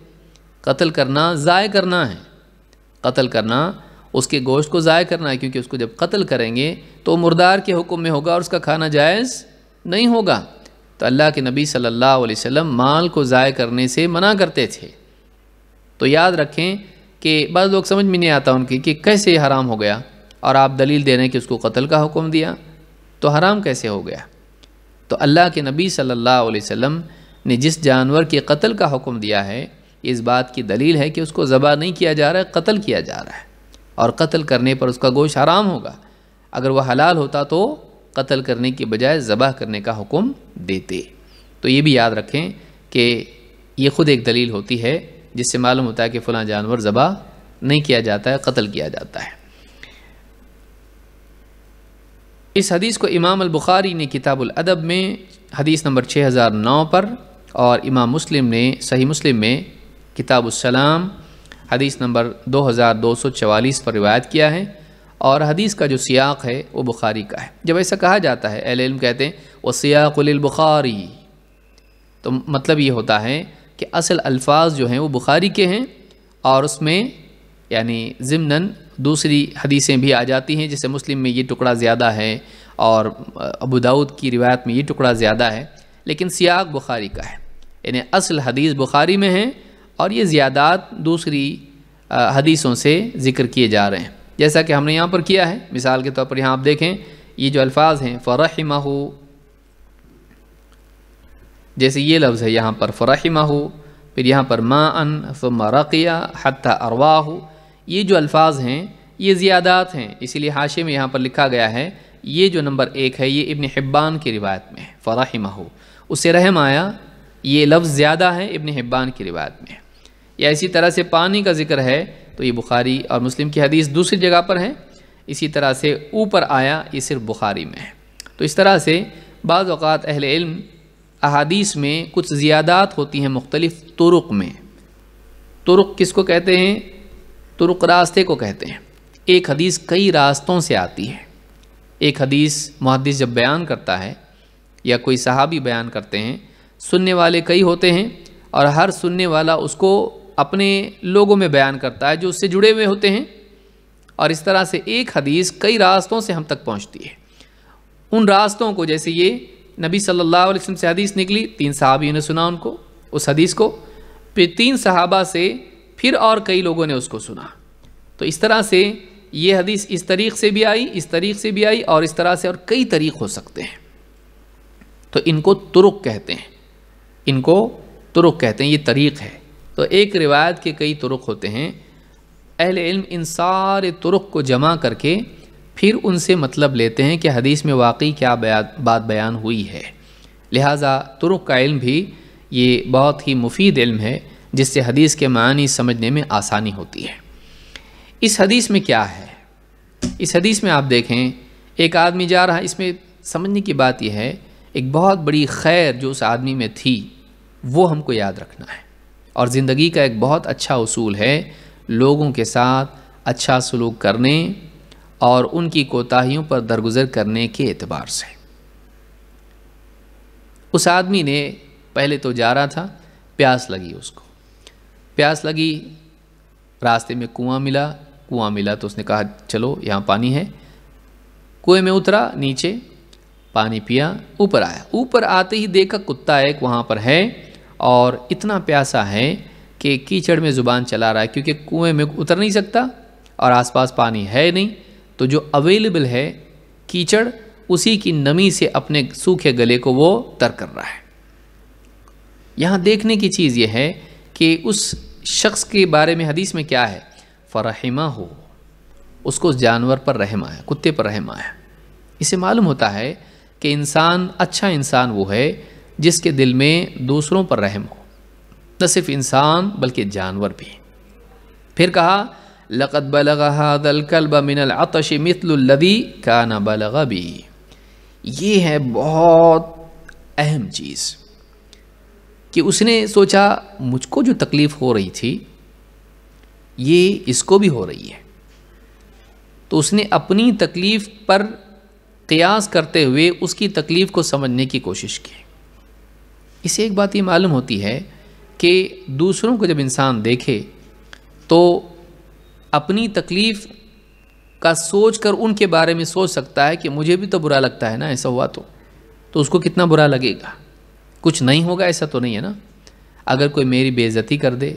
कत्ल करना ज़ाय करना है कत्ल करना उसके गोश्त को ज़ाय करना है क्योंकि उसको जब कत्ल करेंगे तो मुर्दार के हुक्म में होगा और उसका खाना जायज़ नहीं होगा तो अल्लाह के नबी सल्लल्लाहु अलैहि वसल्लम माल को ज़ाय करने से मना करते थे तो याद रखें कि बस लोग समझ में नहीं आता उनकी कि कैसे हराम हो गया और आप दलील दे रहे हैं कि उसको कत्ल का हुक्म दिया तो हराम कैसे हो गया तो अल्लाह के नबी सल्लल्लाहु अलैहि वसल्लम ने जिस जानवर के कत्ल का हुक्म दिया है इस बात की दलील है कि उसको ज़बा नहीं किया जा रहा है कत्ल किया जा रहा है और कत्ल करने पर उसका गोश आराम होगा अगर वह हलाल होता तो कत्ल करने के बजाय ज़बह करने का हुक्म देते तो ये भी याद रखें कि ये ख़ुद एक दलील होती है जिससे मालूम होता है कि फ़लाँ जानवर ज़बह नहीं किया जाता है कत्ल किया जाता है इस हदीस को इमाम अलबुखारी ने किताबुल अदब में हदीस नंबर 6009 पर और इमाम मुस्लिम ने सही मुस्लिम में किताबुसलाम हदीस नंबर 2244 पर रिवायत किया है और हदीस का जो सियाक है वो बुखारी का है जब ऐसा कहा जाता है एल कहते हैं वह सियाकुलबुखारी तो मतलब ये होता है कि असल अल्फाज जो हैं वो बुखारी के हैं और उसमें यानी ज़मनन दूसरी हदीसें भी आ जाती हैं जैसे मुस्लिम में ये टुकड़ा ज़्यादा है और अबू दाऊद की रिवायत में ये टुकड़ा ज़्यादा है लेकिन सियाक बुखारी का है यानी असल हदीस बुखारी में है और ये ज़्यादात दूसरी हदीसों से ज़िक्र किए जा रहे हैं जैसा कि हमने यहाँ पर किया है मिसाल के तौर पर यहाँ आप देखें ये जो अल्फाज हैं फ़रहिमा हो जैसे ये लफ्ज़ है यहाँ पर फ़रहिमा हो फिर यहाँ पर मा अन फ़मरक़िया हती अरवा हो ये जो अल्फाज हैं ये ज़्यादात हैं इसीलिए हाशे में यहाँ पर लिखा गया है ये जो नंबर एक है ये इबन हिब्बान की रिवायत में है फ़रहिमा हो उससे रहम आया ये लफ्ज़ ज़्यादा है इबन हिब्बान की रिवायत में या इसी तरह से पानी का जिक्र है तो ये बुखारी और मुस्लिम की हदीस दूसरी जगह पर है इसी तरह से ऊपर आया ये सिर्फ बुखारी में है तो इस तरह से बाज़ात अहल इल्म अहादीस में कुछ ज़्यादात होती हैं मुख्तलिफ़ तुरुक़ में तुरुक़ किसको कहते हैं तुरुक़ रास्ते को कहते हैं एक हदीस कई रास्तों से आती है एक हदीस मुहदस जब बयान करता है या कोई साहबी बयान करते हैं सुनने वाले कई होते हैं और हर सुनने वाला उसको अपने लोगों में बयान करता है जो उससे जुड़े हुए होते हैं और इस तरह से एक हदीस कई रास्तों से हम तक पहुंचती है उन रास्तों को जैसे ये नबी सल्लल्लाहु अलैहि वसल्लम से हदीस निकली तीन साहबियों ने सुना उनको उस हदीस को फिर तीन सहाबा से फिर और कई लोगों ने उसको सुना तो इस तरह से ये हदीस इस तरीक़ से भी आई इस तरीक़ से भी आई और इस तरह से और कई तरीक़ हो सकते हैं तो इनको तुरुक कहते हैं इनको तुरुक कहते हैं ये तरीक़ है तो एक रिवायत के कई तुरुक होते हैं अहल इल्म इन सारे तुरुक को जमा करके फिर उनसे मतलब लेते हैं कि हदीस में वाकई क्या बया, बात बयान हुई है लिहाजा तुरुक का इल्म भी ये बहुत ही मुफीद इल्म है जिससे हदीस के मानी समझने में आसानी होती है इस हदीस में क्या है इस हदीस में आप देखें एक आदमी जा रहा इसमें समझने की बात यह है एक बहुत बड़ी खैर जो उस आदमी में थी वो हमको याद रखना है और ज़िंदगी का एक बहुत अच्छा उसूल है लोगों के साथ अच्छा सलूक करने और उनकी कोताहियों पर दरगुजर करने के अतबार से उस आदमी ने पहले तो जा रहा था प्यास लगी उसको प्यास लगी रास्ते में कुआं मिला कुआं मिला तो उसने कहा चलो यहाँ पानी है कुएं में उतरा नीचे पानी पिया ऊपर आया ऊपर आते ही देखा कुत्ता एक वहाँ पर है और इतना प्यासा है कि कीचड़ में ज़ुबान चला रहा है क्योंकि कुएं में उतर नहीं सकता और आसपास पानी है नहीं तो जो अवेलेबल है कीचड़ उसी की नमी से अपने सूखे गले को वो तर कर रहा है यहाँ देखने की चीज़ यह है कि उस शख्स के बारे में हदीस में क्या है फ़रहिमा हो उसको उस जानवर पर रहम आया कुत्ते पर रहमा है इसे मालूम होता है कि इंसान अच्छा इंसान वो है जिसके दिल में दूसरों पर रहम हो न सिर्फ इंसान बल्कि जानवर भी फिर कहा लक़त बलगलकलब मिनल अतश मितलदी का न बलगा भी ये है बहुत अहम चीज़ कि उसने सोचा मुझको जो तकलीफ़ हो रही थी ये इसको भी हो रही है तो उसने अपनी तकलीफ़ पर कयास करते हुए उसकी तकलीफ़ को समझने की कोशिश की इससे एक बात ये मालूम होती है कि दूसरों को जब इंसान देखे तो अपनी तकलीफ़ का सोच कर उनके बारे में सोच सकता है कि मुझे भी तो बुरा लगता है ना ऐसा हुआ तो तो उसको कितना बुरा लगेगा कुछ नहीं होगा ऐसा तो नहीं है ना अगर कोई मेरी बेइज्जती कर दे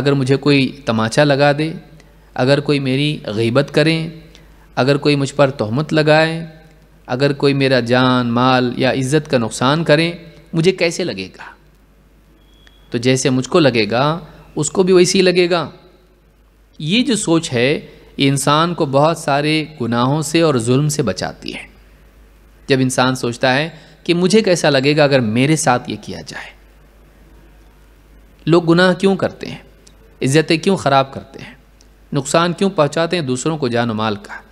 अगर मुझे कोई तमाचा लगा दे अगर कोई मेरी गीबत करें अगर कोई मुझ पर तहमत लगाए अगर कोई मेरा जान माल या इज़्ज़त का नुकसान करें मुझे कैसे लगेगा तो जैसे मुझको लगेगा उसको भी वैसे ही लगेगा ये जो सोच है ये इंसान को बहुत सारे गुनाहों से और जुल्म से बचाती है जब इंसान सोचता है कि मुझे कैसा लगेगा अगर मेरे साथ ये किया जाए लोग गुनाह क्यों करते हैं इज्जतें क्यों ख़राब करते हैं नुकसान क्यों पहुंचाते हैं दूसरों को जान माल का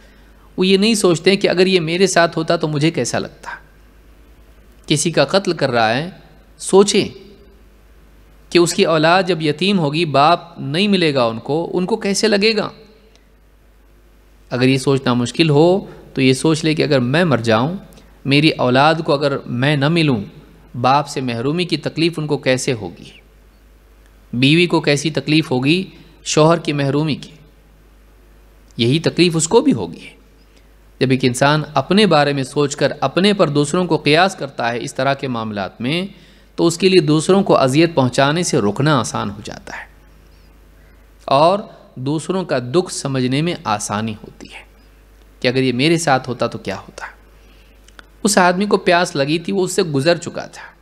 वो ये नहीं सोचते कि अगर ये मेरे साथ होता तो मुझे कैसा लगता किसी का कत्ल कर रहा है सोचें कि उसकी औलाद जब यतीम होगी बाप नहीं मिलेगा उनको उनको कैसे लगेगा अगर ये सोचना मुश्किल हो तो ये सोच ले कि अगर मैं मर जाऊं मेरी औलाद को अगर मैं न मिलूं बाप से महरूमी की तकलीफ़ उनको कैसे होगी बीवी को कैसी तकलीफ़ होगी शोहर की महरूमी की यही तकलीफ़ उसको भी होगी जब एक इंसान अपने बारे में सोचकर अपने पर दूसरों को कयास करता है इस तरह के मामला में तो उसके लिए दूसरों को अजियत पहुँचाने से रुकना आसान हो जाता है और दूसरों का दुख समझने में आसानी होती है कि अगर ये मेरे साथ होता तो क्या होता उस आदमी को प्यास लगी थी वो उससे गुज़र चुका था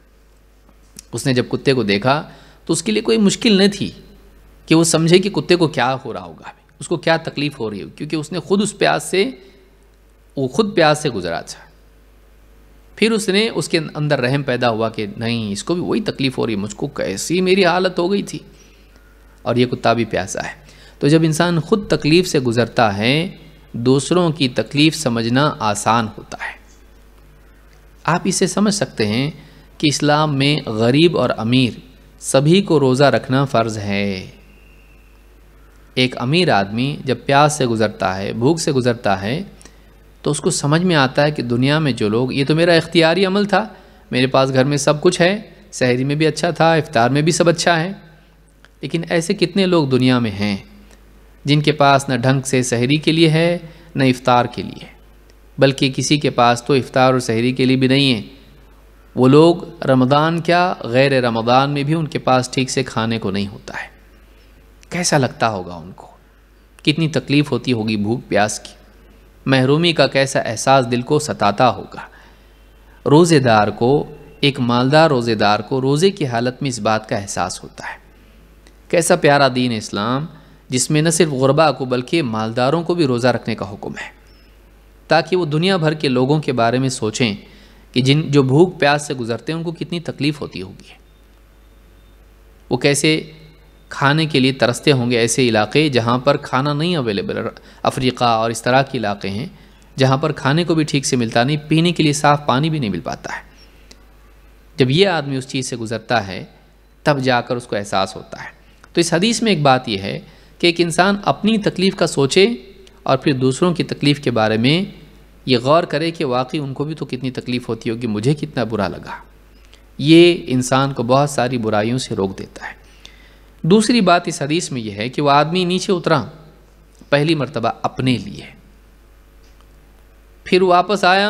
उसने जब कुत्ते को देखा तो उसके लिए कोई मुश्किल नहीं थी कि वो समझे कि कुत्ते को क्या हो रहा होगा उसको क्या तकलीफ़ हो रही हो क्योंकि उसने ख़ुद उस प्यास से वो खुद प्यास से गुजरा था फिर उसने उसके अंदर रहम पैदा हुआ कि नहीं इसको भी वही तकलीफ़ हो रही है मुझको कैसी मेरी हालत हो गई थी और ये कुत्ता भी प्यासा है तो जब इंसान खुद तकलीफ़ से गुज़रता है दूसरों की तकलीफ़ समझना आसान होता है आप इसे समझ सकते हैं कि इस्लाम में गरीब और अमीर सभी को रोज़ा रखना फ़र्ज़ है एक अमीर आदमी जब प्यास से गुज़रता है भूख से गुज़रता है तो उसको समझ में आता है कि दुनिया में जो लोग ये तो मेरा इख्तियारी अमल था मेरे पास घर में सब कुछ है शहरी में भी अच्छा था इफ्तार में भी सब अच्छा है लेकिन ऐसे कितने लोग दुनिया में हैं जिनके पास न ढंग से शहरी के लिए है न इफ़ार के लिए बल्कि किसी के पास तो इफ़ार और शहरी के लिए भी नहीं है वो लोग रमदान क्या गैर रमदान में भी उनके पास ठीक से खाने को नहीं होता है कैसा लगता होगा उनको कितनी तकलीफ़ होती होगी भूख प्यास की महरूमी का कैसा एहसास दिल को सताता होगा रोज़ेदार को एक मालदार रोज़ेदार को रोज़े की हालत में इस बात का एहसास होता है कैसा प्यारा दीन इस्लाम जिसमें न सिर्फ गुरबा को बल्कि मालदारों को भी रोज़ा रखने का हुक्म है ताकि वो दुनिया भर के लोगों के बारे में सोचें कि जिन जो भूख प्यास से गुजरते हैं उनको कितनी तकलीफ़ होती होगी वो कैसे खाने के लिए तरसते होंगे ऐसे इलाके जहाँ पर खाना नहीं अवेलेबल अफ्रीका और इस तरह के इलाके हैं जहाँ पर खाने को भी ठीक से मिलता नहीं पीने के लिए साफ़ पानी भी नहीं मिल पाता है जब ये आदमी उस चीज़ से गुज़रता है तब जाकर उसको एहसास होता है तो इस हदीस में एक बात यह है कि एक इंसान अपनी तकलीफ़ का सोचे और फिर दूसरों की तकलीफ़ के बारे में ये गौर करे कि वाकई उनको भी तो कितनी तकलीफ़ होती होगी मुझे कितना बुरा लगा ये इंसान को बहुत सारी बुराइयों से रोक देता है दूसरी बात इस हदीस में यह है कि वह आदमी नीचे उतरा पहली मर्तबा अपने लिए फिर वापस आया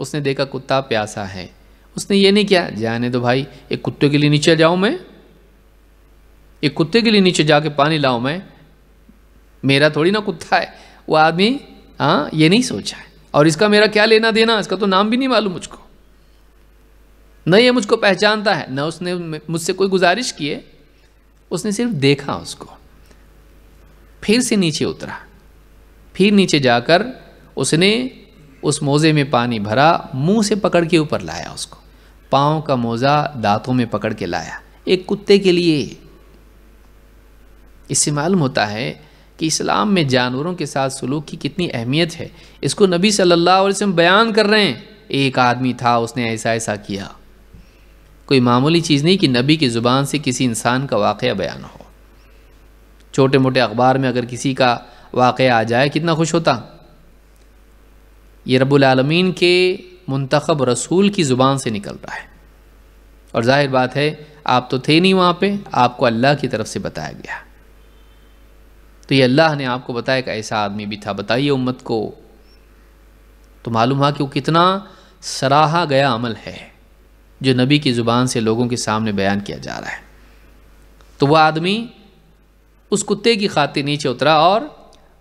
उसने देखा कुत्ता प्यासा है उसने ये नहीं किया जाने दो भाई एक कुत्ते के लिए नीचे जाऊँ मैं एक कुत्ते के लिए नीचे जाके पानी लाऊं मैं मेरा थोड़ी ना कुत्ता है वो आदमी हाँ ये नहीं सोचा है और इसका मेरा क्या लेना देना इसका तो नाम भी नहीं मालूम मुझको न ये मुझको पहचानता है न उसने मुझसे कोई गुजारिश की है उसने सिर्फ देखा उसको फिर से नीचे उतरा फिर नीचे जाकर उसने उस मोज़े में पानी भरा मुंह से पकड़ के ऊपर लाया उसको पाँव का मोज़ा दांतों में पकड़ के लाया एक कुत्ते के लिए इससे मालूम होता है कि इस्लाम में जानवरों के साथ सलूक की कितनी अहमियत है इसको नबी सल्लल्लाहु अलैहि वसल्लम बयान कर रहे हैं एक आदमी था उसने ऐसा ऐसा किया कोई मामूली चीज़ नहीं कि नबी की ज़ुबान से किसी इंसान का वाक़ बयान हो छोटे मोटे अखबार में अगर किसी का वाक़ आ जाए कितना खुश होता ये रबालमीन के मंतखब रसूल की ज़ुबान से निकल रहा है और जाहिर बात है आप तो थे नहीं वहाँ पर आपको अल्लाह की तरफ से बताया गया तो ये अल्लाह ने आपको बताया कि ऐसा आदमी भी था बताइए उम्मत को तो मालूम हुआ कि वो कितना सराहा गया अमल है जो नबी की ज़ुबान से लोगों के सामने बयान किया जा रहा है तो वह आदमी उस कुत्ते की खातिर नीचे उतरा और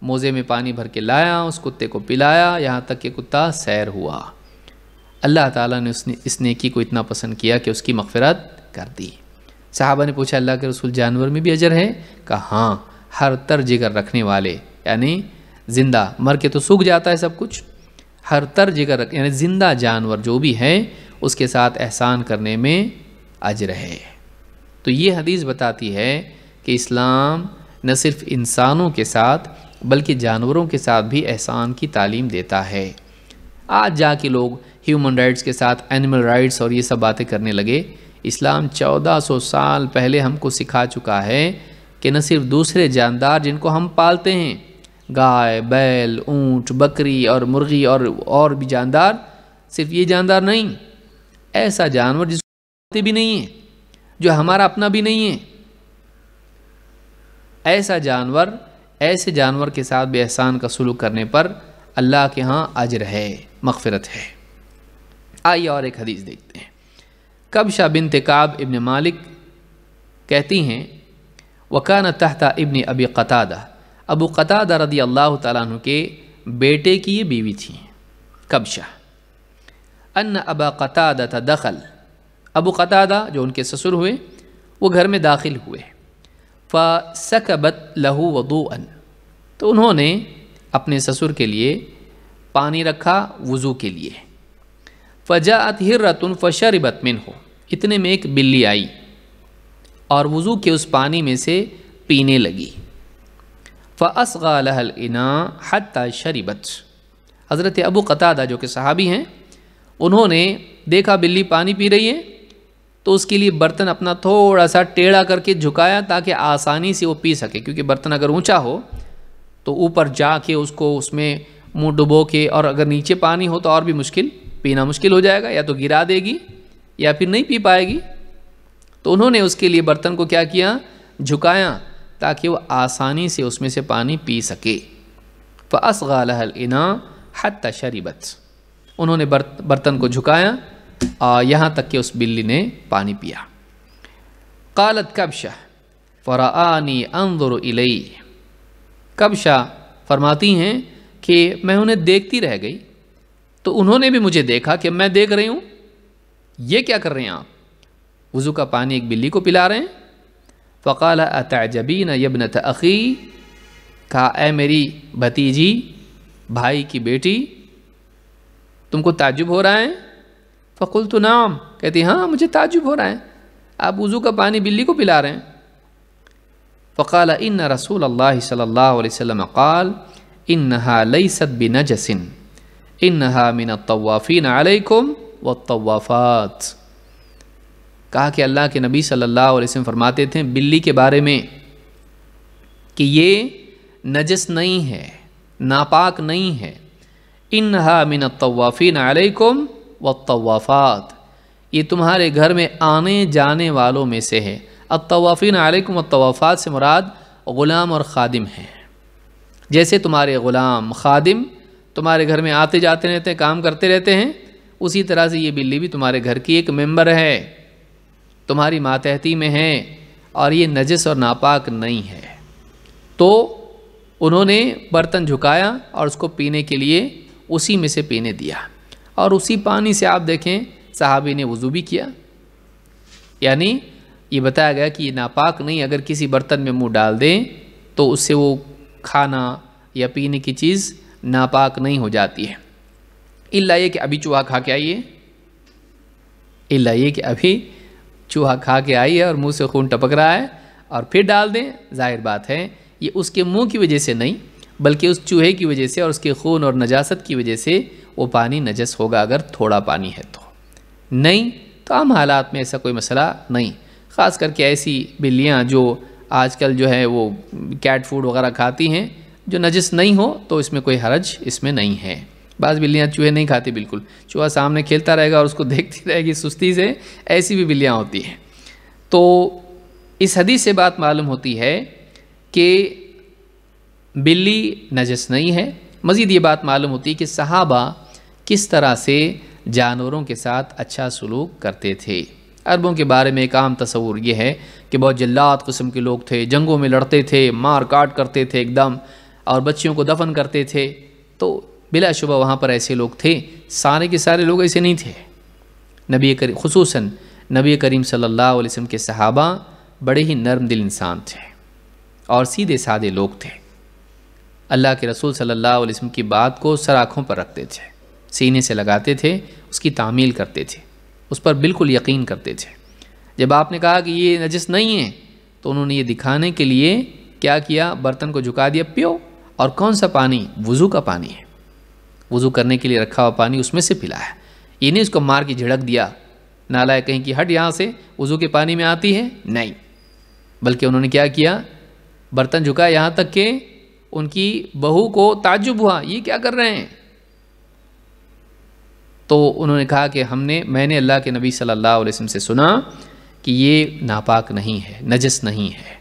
मोज़े में पानी भर के लाया उस कुत्ते को पिलाया यहाँ तक कि कुत्ता सैर हुआ अल्लाह ताला ने उसने इस नेकी को इतना पसंद किया कि उसकी मगफरत कर दी साहबा ने पूछा अल्लाह के रसूल जानवर में भी अजर है कहा हाँ हर तर जिगर रखने वाले यानी ज़िंदा मर के तो सूख जाता है सब कुछ हर तर जिगर रख यानी ज़िंदा जानवर जो भी हैं उसके साथ एहसान करने में अज रहे तो ये हदीस बताती है कि इस्लाम न सिर्फ इंसानों के साथ बल्कि जानवरों के साथ भी एहसान की तालीम देता है आज जा के लोग ह्यूमन राइट्स के साथ एनिमल राइट्स और ये सब बातें करने लगे इस्लाम 1400 साल पहले हमको सिखा चुका है कि न सिर्फ दूसरे जानदार जिनको हम पालते हैं गाय बैल ऊंट बकरी और मुर्गी और और भी जानदार सिर्फ ये जानदार नहीं ऐसा जानवर जिसको भी नहीं है जो हमारा अपना भी नहीं है ऐसा जानवर ऐसे जानवर के साथ बेहसान का सलूक करने पर अल्लाह के यहाँ अजर है मगफरत है आइए और एक हदीस देखते हैं कब शाह बिन तकाब इबन मालिक कहती हैं वकान तहता इबन अबी कतादा अबू कतादा रदी अल्लाह तु के बेटे की ये बीवी थी कब शाह अन अबा कतादा था दखल अबू कतादा जो उनके ससुर हुए वो घर में दाखिल हुए फ़सकबत लहू वदू अन तो उन्होंने अपने ससुर के लिए पानी रखा वज़ू के लिए फ़जात अतहर रतन फ़शरबत मिन हो इतने में एक बिल्ली आई और वज़ू के उस पानी में से पीने लगी लहल इना हती शरीबत हज़रत अबू कतादा जो कि सहाबी हैं उन्होंने देखा बिल्ली पानी पी रही है तो उसके लिए बर्तन अपना थोड़ा सा टेढ़ा करके झुकाया ताकि आसानी से वो पी सके क्योंकि बर्तन अगर ऊंचा हो तो ऊपर जा के उसको उसमें मुंह डुबो के और अगर नीचे पानी हो तो और भी मुश्किल पीना मुश्किल हो जाएगा या तो गिरा देगी या फिर नहीं पी पाएगी तो उन्होंने उसके लिए बर्तन को क्या किया झुकाया ताकि वह आसानी से उसमें से पानी पी सके फ़ासगाल इना हत शरीबत्स उन्होंने बर्तन को झुकाया और यहाँ तक कि उस बिल्ली ने पानी पिया कालत कबशा फ़रानी अंदर इलई कबशा फरमाती हैं कि मैं उन्हें देखती रह गई तो उन्होंने भी मुझे देखा कि मैं देख रही हूँ ये क्या कर रहे हैं आप वज़ू का पानी एक बिल्ली को पिला रहे हैं फ़काल अतजबीन यबन तखी का ए मेरी भतीजी भाई की बेटी तुमको ताजुब हो रहा है फ़कुल तो नाम कहती हाँ मुझे ताजुब हो रहा है आप वज़ू का पानी बिल्ली को पिला रहे हैं फ़काल इन रसूल अल्लाह सल्ला वसम काल इन सद बिन जसिन इन मिन तवाफ़िन अलकुम व तवाफ़ात कहा कि अल्लाह के नबी सल्लल्लाहु अलैहि वसल्लम फरमाते थे बिल्ली के बारे में कि ये नजस नहीं है नापाक नहीं है इन मिन तवाफ़िन अलैकुम व तवाफ़ात ये तुम्हारे घर में आने जाने वालों में से है अतवाफ़िन अलैकुम तवाफ़ात से मुराद ग़ुलाम और ख़ादिम हैं जैसे तुम्हारे ग़ुलाम ख़ादिम तुम्हारे घर में आते जाते रहते हैं काम करते रहते हैं उसी तरह से ये बिल्ली भी तुम्हारे घर की एक मेम्बर है तुम्हारी मातहती में है और ये नजस और नापाक नहीं है तो उन्होंने बर्तन झुकाया और उसको पीने के लिए उसी में से पीने दिया और उसी पानी से आप देखें सहाबी ने वज़ू भी किया यानी ये बताया गया कि ये नापाक नहीं अगर किसी बर्तन में मुंह डाल दें तो उससे वो खाना या पीने की चीज़ नापाक नहीं हो जाती है इल्ला कि अभी चूहा खा के आइए इल्ला कि अभी चूहा खा के आइए और मुंह से खून टपक रहा है और फिर डाल दें जाहिर बात है ये उसके मुंह की वजह से नहीं बल्कि उस चूहे की वजह से और उसके खून और नजासत की वजह से वो पानी नजस होगा अगर थोड़ा पानी है तो नहीं तो आम हालात में ऐसा कोई मसला नहीं ख़ास करके ऐसी बिल्लियाँ जो आजकल जो है वो कैट फूड वगैरह खाती हैं जो नजस नहीं हो तो इसमें कोई हरज इसमें नहीं है बाज़ बिल्लियाँ चूहे नहीं खाती बिल्कुल चूहा सामने खेलता रहेगा और उसको (laughs) देखती रहेगी सुस्ती से ऐसी भी बिल्लियाँ होती हैं तो इस हदीस से बात मालूम होती है कि बिल्ली नजस नहीं है मज़ीद ये बात मालूम होती कि सहाबा किस तरह से जानवरों के साथ अच्छा सलूक करते थे अरबों के बारे में एक आम तस्वूर ये है कि बहुत जल्लाद कस्म के लोग थे जंगों में लड़ते थे मार काट करते थे एकदम और बच्चियों को दफन करते थे तो बिलाशुबा वहाँ पर ऐसे लोग थे सारे के सारे लोग ऐसे नहीं थे नबी करी खसूस नबी करीम सल्ला वसम के सहाबा बड़े ही नरम दिल इंसान थे और सीधे साधे लोग थे अल्लाह के रसूल सल्लल्लाहु अलैहि वसल्लम की बात को सर आँखों पर रखते थे सीने से लगाते थे उसकी तामील करते थे उस पर बिल्कुल यकीन करते थे जब आपने कहा कि ये नजस नहीं है तो उन्होंने ये दिखाने के लिए क्या किया बर्तन को झुका दिया पियो और कौन सा पानी वज़ू का पानी है वज़ू करने के लिए रखा हुआ पानी उसमें से पिलाया ये नहीं उसको मार के झिड़क दिया नाला है कहीं कि हट यहाँ से वज़ू के पानी में आती है नहीं बल्कि उन्होंने क्या किया बर्तन झुकाया यहाँ तक के उनकी बहू को ताजुब हुआ ये क्या कर रहे हैं तो उन्होंने कहा कि हमने मैंने अल्लाह के नबी सल्लल्लाहु अलैहि वसल्लम से सुना कि ये नापाक नहीं है नजस नहीं है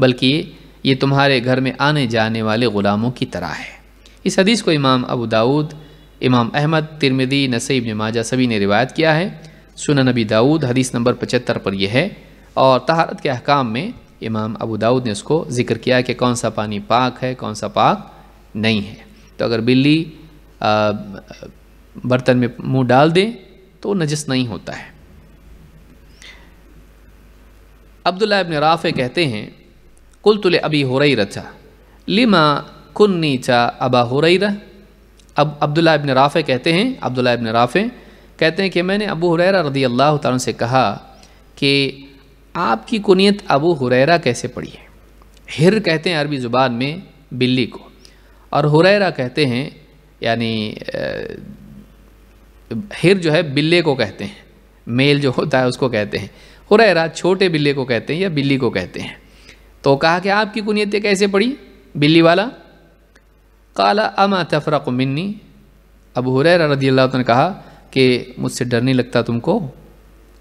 बल्कि ये तुम्हारे घर में आने जाने वाले ग़ुलामों की तरह है इस हदीस को इमाम अबू दाऊद इमाम अहमद तिरमिदी नसीब नमाजा सभी ने रिवायत किया है सुना नबी दाऊद हदीस नंबर पचहत्तर पर यह है और तहारत के अहकाम में इमाम अबू दाऊद ने उसको ज़िक्र किया कि कौन सा पानी पाक है कौन सा पाक नहीं है तो अगर बिल्ली बर्तन में मुंह डाल दे तो नजस नहीं होता है अब्दुल्ला इबन राफ़े कहते हैं कुल तुल अबी हो रही रचा लिमा कुन नीचा अबा हो रह अब अब्दुल्ला इबन राफ़े कहते हैं अब्दुल्ला इब्न राफ़े कहते हैं कि मैंने अबू हुरैरा रदी अल्लाह तन से कहा कि आपकी कुनीत अबू हुरैरा कैसे पड़ी है हिर कहते हैं अरबी ज़ुबान में बिल्ली को और हुरैरा कहते हैं यानी हिर जो है बिल्ले को कहते हैं मेल जो होता है उसको कहते हैं हुरैरा छोटे बिल्ले को कहते हैं या बिल्ली को कहते हैं तो कहा कि आपकी कुनीत कैसे पड़ी बिल्ली वाला काला अमा तफरक मिन्नी अब हुरैरा रदी अल्लाह ने कहा कि मुझसे डर नहीं लगता तुमको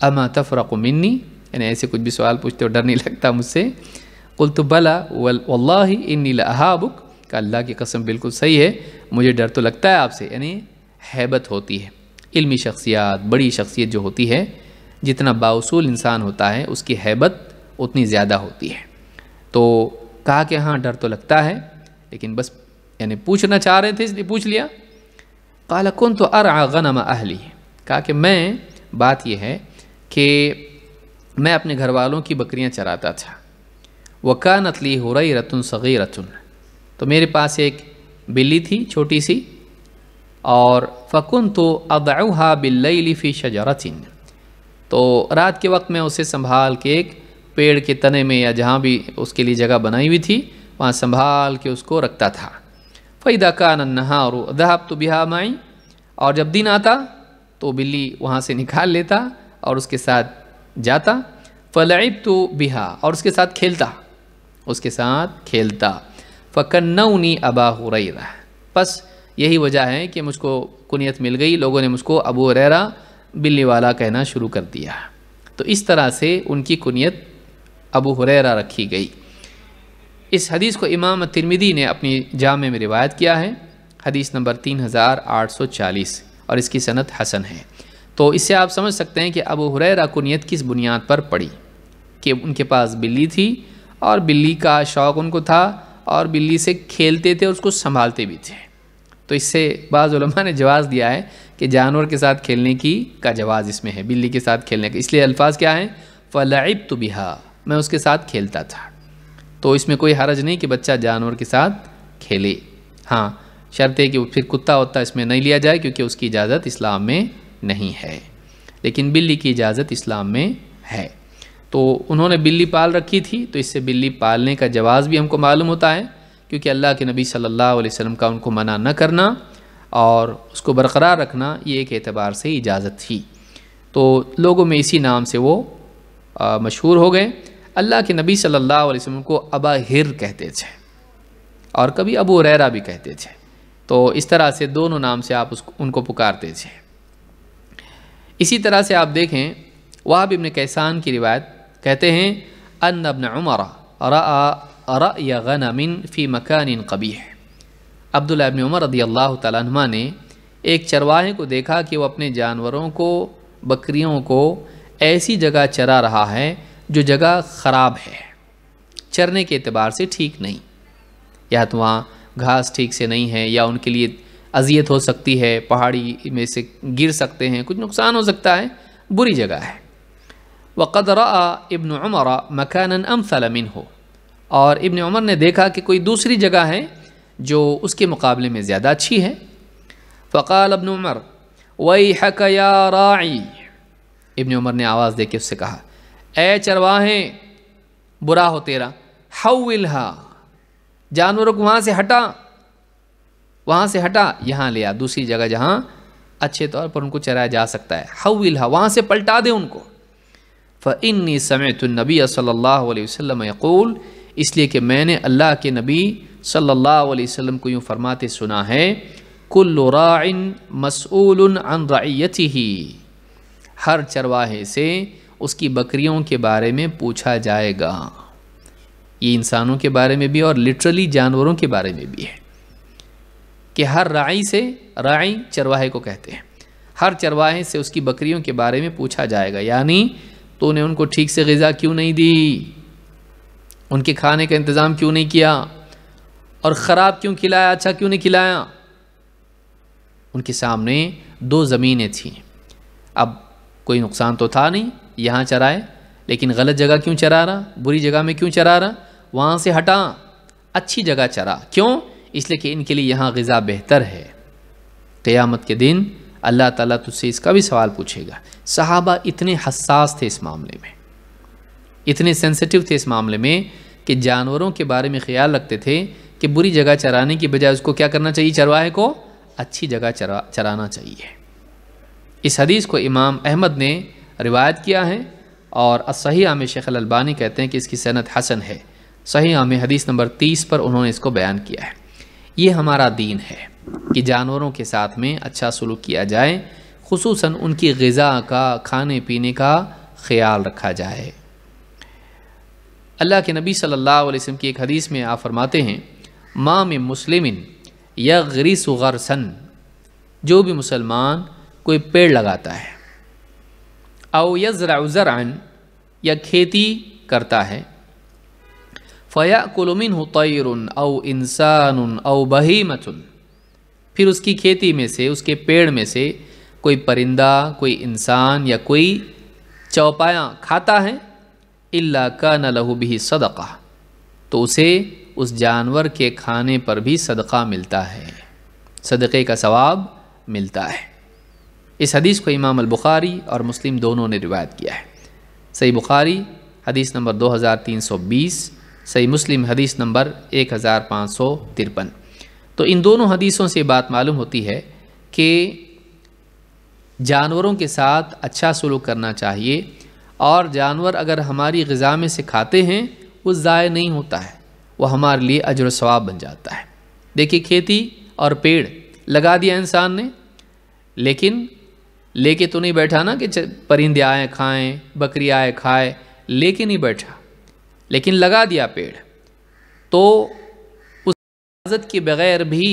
अमा तफरक मिन्नी यानी ऐसे कुछ भी सवाल पूछते हो डर नहीं लगता मुझसे कुल तो बला वल्ला इन अहाबुक का अल्लाह की कसम बिल्कुल सही है मुझे डर तो लगता है आपसे यानी हैबत होती है इल्मी शख्सियात बड़ी शख्सियत जो होती है जितना बाउसूल इंसान होता है उसकी हैबत उतनी ज़्यादा होती है तो कहा कि हाँ डर तो लगता है लेकिन बस यानी पूछना चाह रहे थे इसलिए पूछ लिया काला कौन तो अर आगन अहली कहा कि मैं बात यह है कि मैं अपने घर वालों की बकरियां चराता था नतली हो रही रतन सगी रतन तो मेरे पास एक बिल्ली थी छोटी सी और फ़कुन तो अदाउहा बिल्ली फ़ी शजरतिन तो रात के वक्त मैं उसे संभाल के एक पेड़ के तने में या जहाँ भी उसके लिए जगह बनाई हुई थी वहाँ संभाल के उसको रखता था फ़ैदा का नहा और दहाब तो बिहा माई और जब दिन आता तो बिल्ली वहाँ से निकाल लेता और उसके साथ जाता फलाइब तो बिहा और उसके साथ खेलता उसके साथ खेलता फ़कन्नऊनी अबा हुरैरा बस यही वजह है कि मुझको कुनीत मिल गई लोगों ने मुझको अबू हुरैरा बिल्ली वाला कहना शुरू कर दिया तो इस तरह से उनकी कुनीत अबू हुरैरा रखी गई इस हदीस को इमाम तिरमिदी ने अपनी जाम में रिवायत किया है हदीस नंबर 3840 और इसकी सनत हसन है तो इससे आप समझ सकते हैं कि अब हुरैरा को किस बुनियाद पर पड़ी कि उनके पास बिल्ली थी और बिल्ली का शौक़ उनको था और बिल्ली से खेलते थे और उसको संभालते भी थे तो इससे बाज़ा ने जवाब दिया है कि जानवर के साथ खेलने की का जवाज़ इसमें है बिल्ली के साथ खेलने का इसलिए अल्फाज क्या हैं फ़लाइब तो बिहा मैं उसके साथ खेलता था तो इसमें कोई हरज नहीं कि बच्चा जानवर के साथ खेले हाँ शर्त है कि फिर कुत्ता वत्ता इसमें नहीं लिया जाए क्योंकि उसकी इजाज़त इस्लाम में नहीं है लेकिन बिल्ली की इजाज़त इस्लाम में है तो उन्होंने बिल्ली पाल रखी थी तो इससे बिल्ली पालने का जवाज़ भी हमको मालूम होता है क्योंकि अल्लाह के नबी सल्लल्लाहु अलैहि वसल्लम का उनको मना न करना और उसको बरकरार रखना ये एक एतबार से इजाज़त थी तो लोगों में इसी नाम से वो मशहूर हो गए अल्लाह के नबी सल्लल्लाहु अलैहि वसल्लम को अबा हिर कहते थे और कभी अबू रैरा भी कहते थे तो इस तरह से दोनों नाम से आप उसको उनको पुकारते थे इसी तरह से आप देखें वाहब इबन कैसान की रिवायत कहते हैं अन अबन उमर रनमिन फ़ी मकान कबी है अब्दुल्ला उमर रदी अल्लाह ने एक चरवाहे को देखा कि वह अपने जानवरों को बकरियों को ऐसी जगह चरा रहा है जो जगह ख़राब है चरने के अतबार से ठीक नहीं या तो वहाँ घास ठीक से नहीं है या उनके लिए अजियत हो सकती है पहाड़ी में से गिर सकते हैं कुछ नुकसान हो सकता है बुरी जगह है वक़दरा इबन उमर मकान अमसलमिन हो और इबन उमर ने देखा कि कोई दूसरी जगह है जो उसके मुकाबले में ज़्यादा अच्छी है फ़काल अबन उमर वही हक या राई इबन उमर ने आवाज़ दे के उससे कहा ए चरवाहें बुरा हो तेरा हविल जानवरों को वहाँ से हटा वहाँ से हटा यहाँ लिया दूसरी जगह जहाँ अच्छे तौर पर उनको चराया जा सकता है हविलहा वहाँ से पलटा दे उनको फ़िन्नी समय तो नबी सल्ला वसम यकूल इसलिए कि मैंने अल्लाह के नबी सल्ला वसम को यूँ फरमाते सुना है कुल राइन मसूल अन रैत ही हर चरवाहे से उसकी बकरियों के बारे में पूछा जाएगा ये इंसानों के बारे में भी और लिटरली जानवरों के बारे में भी है कि हर राई से राई चरवाहे को कहते हैं हर चरवाहे से उसकी बकरियों के बारे में पूछा जाएगा यानी तूने उनको ठीक से गज़ा क्यों नहीं दी उनके खाने का इंतज़ाम क्यों नहीं किया और ख़राब क्यों खिलाया अच्छा क्यों नहीं खिलाया उनके सामने दो ज़मीनें थीं अब कोई नुकसान तो था नहीं यहाँ चराए लेकिन गलत जगह क्यों चरा रहा बुरी जगह में क्यों चरा रहा वहाँ से हटा अच्छी जगह चरा क्यों इसलिए कि इनके लिए यहाँ गज़ा बेहतर है क़्यामत के दिन अल्लाह ताला तुझसे इसका भी सवाल पूछेगा सहाबा इतने हसास थे इस मामले में इतने सेंसिटिव थे इस मामले में कि जानवरों के बारे में ख्याल रखते थे कि बुरी जगह चराने की बजाय उसको क्या करना चाहिए चरवाहे को अच्छी जगह चरा चराना चाहिए इस हदीस को इमाम अहमद ने रिवायत किया है और सही आम शेख अलबानी कहते हैं कि इसकी सनत हसन है सही आम हदीस नंबर तीस पर उन्होंने इसको बयान किया है ये हमारा दीन है कि जानवरों के साथ में अच्छा सलूक किया जाए खसूस उनकी गज़ा का खाने पीने का ख्याल रखा जाए अल्लाह के नबी सल्लल्लाहु अलैहि वसल्लम की एक हदीस में आप फरमाते हैं माँ में मुस्लिम या गरीस सन जो भी मुसलमान कोई पेड़ लगाता है अव यज़रा या खेती करता है मिनहु तैर औ इंसान औ बहीमतुन फिर उसकी खेती में से उसके पेड़ में से कोई परिंदा कोई इंसान या कोई चौपाया खाता है इल्ला का न लहू भी सदका तो उसे उस जानवर के खाने पर भी सदका मिलता है सदक़े का सवाब मिलता है इस हदीस को इमाम बुखारी और मुस्लिम दोनों ने रिवायत किया है सही बुखारी हदीस नंबर 2320 सही मुस्लिम हदीस नंबर एक हज़ार पाँच सौ तिरपन तो इन दोनों हदीसों से बात मालूम होती है कि जानवरों के साथ अच्छा सलूक करना चाहिए और जानवर अगर हमारी गज़ा में से खाते हैं वो ज़ाय नहीं होता है वो हमारे लिए अजर सवाब बन जाता है देखिए खेती और पेड़ लगा दिया इंसान ने लेकिन लेके तो नहीं बैठा ना कि परिंदे आए खाएं बकरी आए खाए लेके नहीं बैठा लेकिन लगा दिया पेड़ तो उस इजाज़त के बगैर भी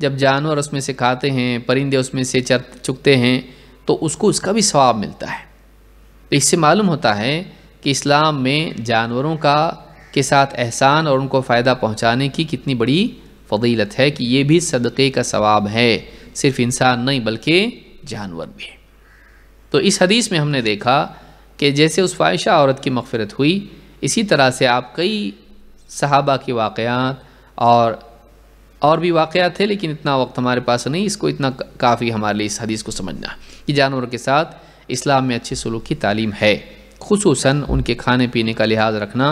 जब जानवर उसमें से खाते हैं परिंदे उसमें से चर चुकते हैं तो उसको उसका भी स्वाब मिलता है तो इससे मालूम होता है कि इस्लाम में जानवरों का के साथ एहसान और उनको फ़ायदा पहुंचाने की कितनी बड़ी फजीलत है कि ये भी सदक़े का सवाब है सिर्फ इंसान नहीं बल्कि जानवर भी तो इस हदीस में हमने देखा कि जैसे उस फ़ाहिशा औरत की मफ़रत हुई इसी तरह से आप कई सहाबा के वाक़ात और और भी वाक़ थे लेकिन इतना वक्त हमारे पास नहीं इसको इतना काफ़ी हमारे लिए इस हदीस को समझना कि जानवर के साथ इस्लाम में अच्छे सलूक की तालीम है खसूस उनके खाने पीने का लिहाज रखना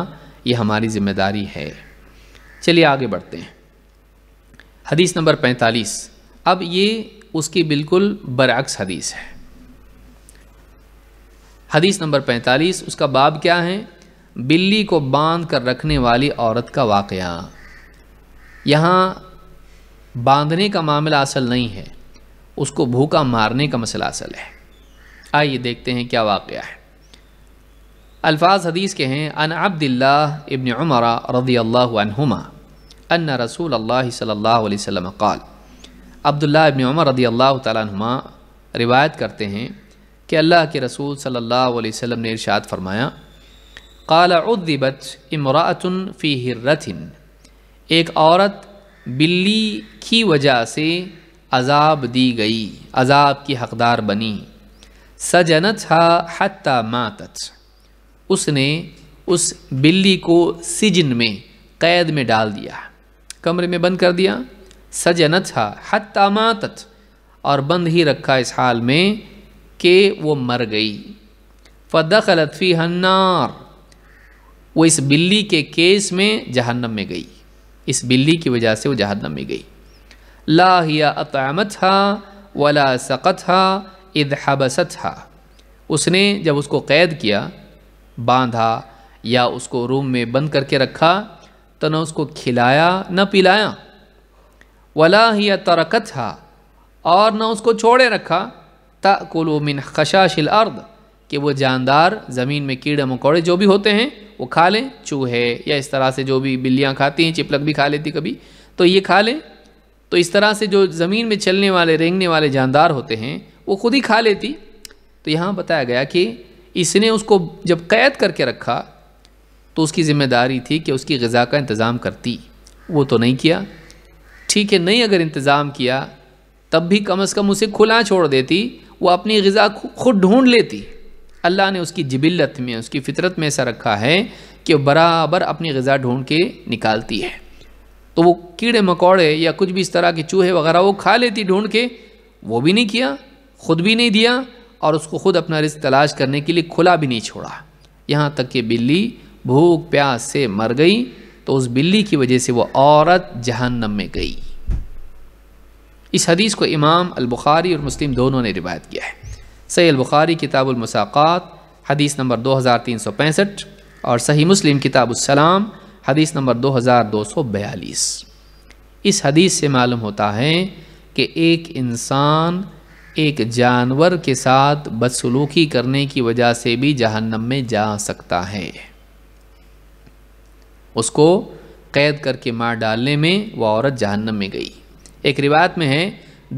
ये हमारी ज़िम्मेदारी है चलिए आगे बढ़ते हैं हदीस नंबर पैंतालीस अब ये उसकी बिल्कुल बरक्स हदीस है हदीस नंबर पैंतालीस उसका बाब क्या है बिल्ली को बांध कर रखने वाली औरत का वाक़ यहाँ बांधने का मामला असल नहीं है उसको भूखा मारने का मसला असल है आइए देखते हैं क्या वाक़ है अल्फाज हदीस के हैं अन अब्दिल्ला इबन उमर रदी अल्लाहुमा अन रसूल अल्लाह सल्लल्लाहु अलैहि वसल्लम अब्दुल्ला इबन उमर रदी अल्लाह तुम रिवायत करते हैं कि अल्लाह के रसूल सल्लल्लाहु अलैहि वसल्लम ने इरशाद फरमाया काला उद्दीबत इमरातन फ़ी हिर्रतिन एक औरत बिल्ली की वजह से अजाब दी गई अजाब की हकदार बनी सजनत हा हती मातच उसने उस बिल्ली को सिजन में कैद में डाल दिया कमरे में बंद कर दिया सजनत हा हती मातच और बंद ही रखा इस हाल में कि वो मर गई फ़दखलत फ़ी हन्नार वो इस बिल्ली के केस में जहन्नम में गई इस बिल्ली की वजह से वो जहन्नम में गई ला हिया अतामत हा वला सकत हा इद हा उसने जब उसको कैद किया बांधा या उसको रूम में बंद करके रखा तो न उसको खिलाया न पिलाया वला हिया तरकत हा और न उसको छोड़े रखा कुलू मिन खशाशिल अर्द कि वो जानदार ज़मीन में कीड़े मकोड़े जो भी होते हैं वो खा लें चूहे या इस तरह से जो भी बिल्लियाँ खाती हैं चिपलक भी खा लेती कभी तो ये खा लें तो इस तरह से जो ज़मीन में चलने वाले रेंगने वाले जानदार होते हैं वो खुद ही खा लेती तो यहाँ बताया गया कि इसने उसको जब कैद करके रखा तो उसकी ज़िम्मेदारी थी कि उसकी गज़ा का इंतज़ाम करती वो तो नहीं किया ठीक है नहीं अगर इंतज़ाम किया तब भी कम अज़ कम उसे खुला छोड़ देती वो अपनी गज़ा खुद ढूंढ लेती अल्लाह ने उसकी जबिलत में उसकी फितरत में ऐसा रखा है कि बराबर अपनी गज़ा ढूंढ के निकालती है तो वो कीड़े मकोड़े या कुछ भी इस तरह के चूहे वगैरह वो खा लेती ढूंढ के वो भी नहीं किया ख़ुद भी नहीं दिया और उसको ख़ुद अपना रिस्क तलाश करने के लिए खुला भी नहीं छोड़ा यहाँ तक कि बिल्ली भूख प्यास से मर गई तो उस बिल्ली की वजह से वो औरत जहन्नम में गई इस हदीस को इमाम अलबुखारी और मुस्लिम दोनों ने रिवायत किया है सही बुखारी किताबुलमसाक़ात हदीस नंबर दो हज़ार तीन सौ पैंसठ और सही मुस्लिम किताबुलसलाम हदीस नंबर दो हज़ार दो सौ बयालीस इस हदीस से मालूम होता है कि एक इंसान एक जानवर के साथ बदसलूकी करने की वजह से भी जहन्नम में जा सकता है उसको कैद करके मार डालने में वह औरत जहन्नम में गई एक रिवायत में है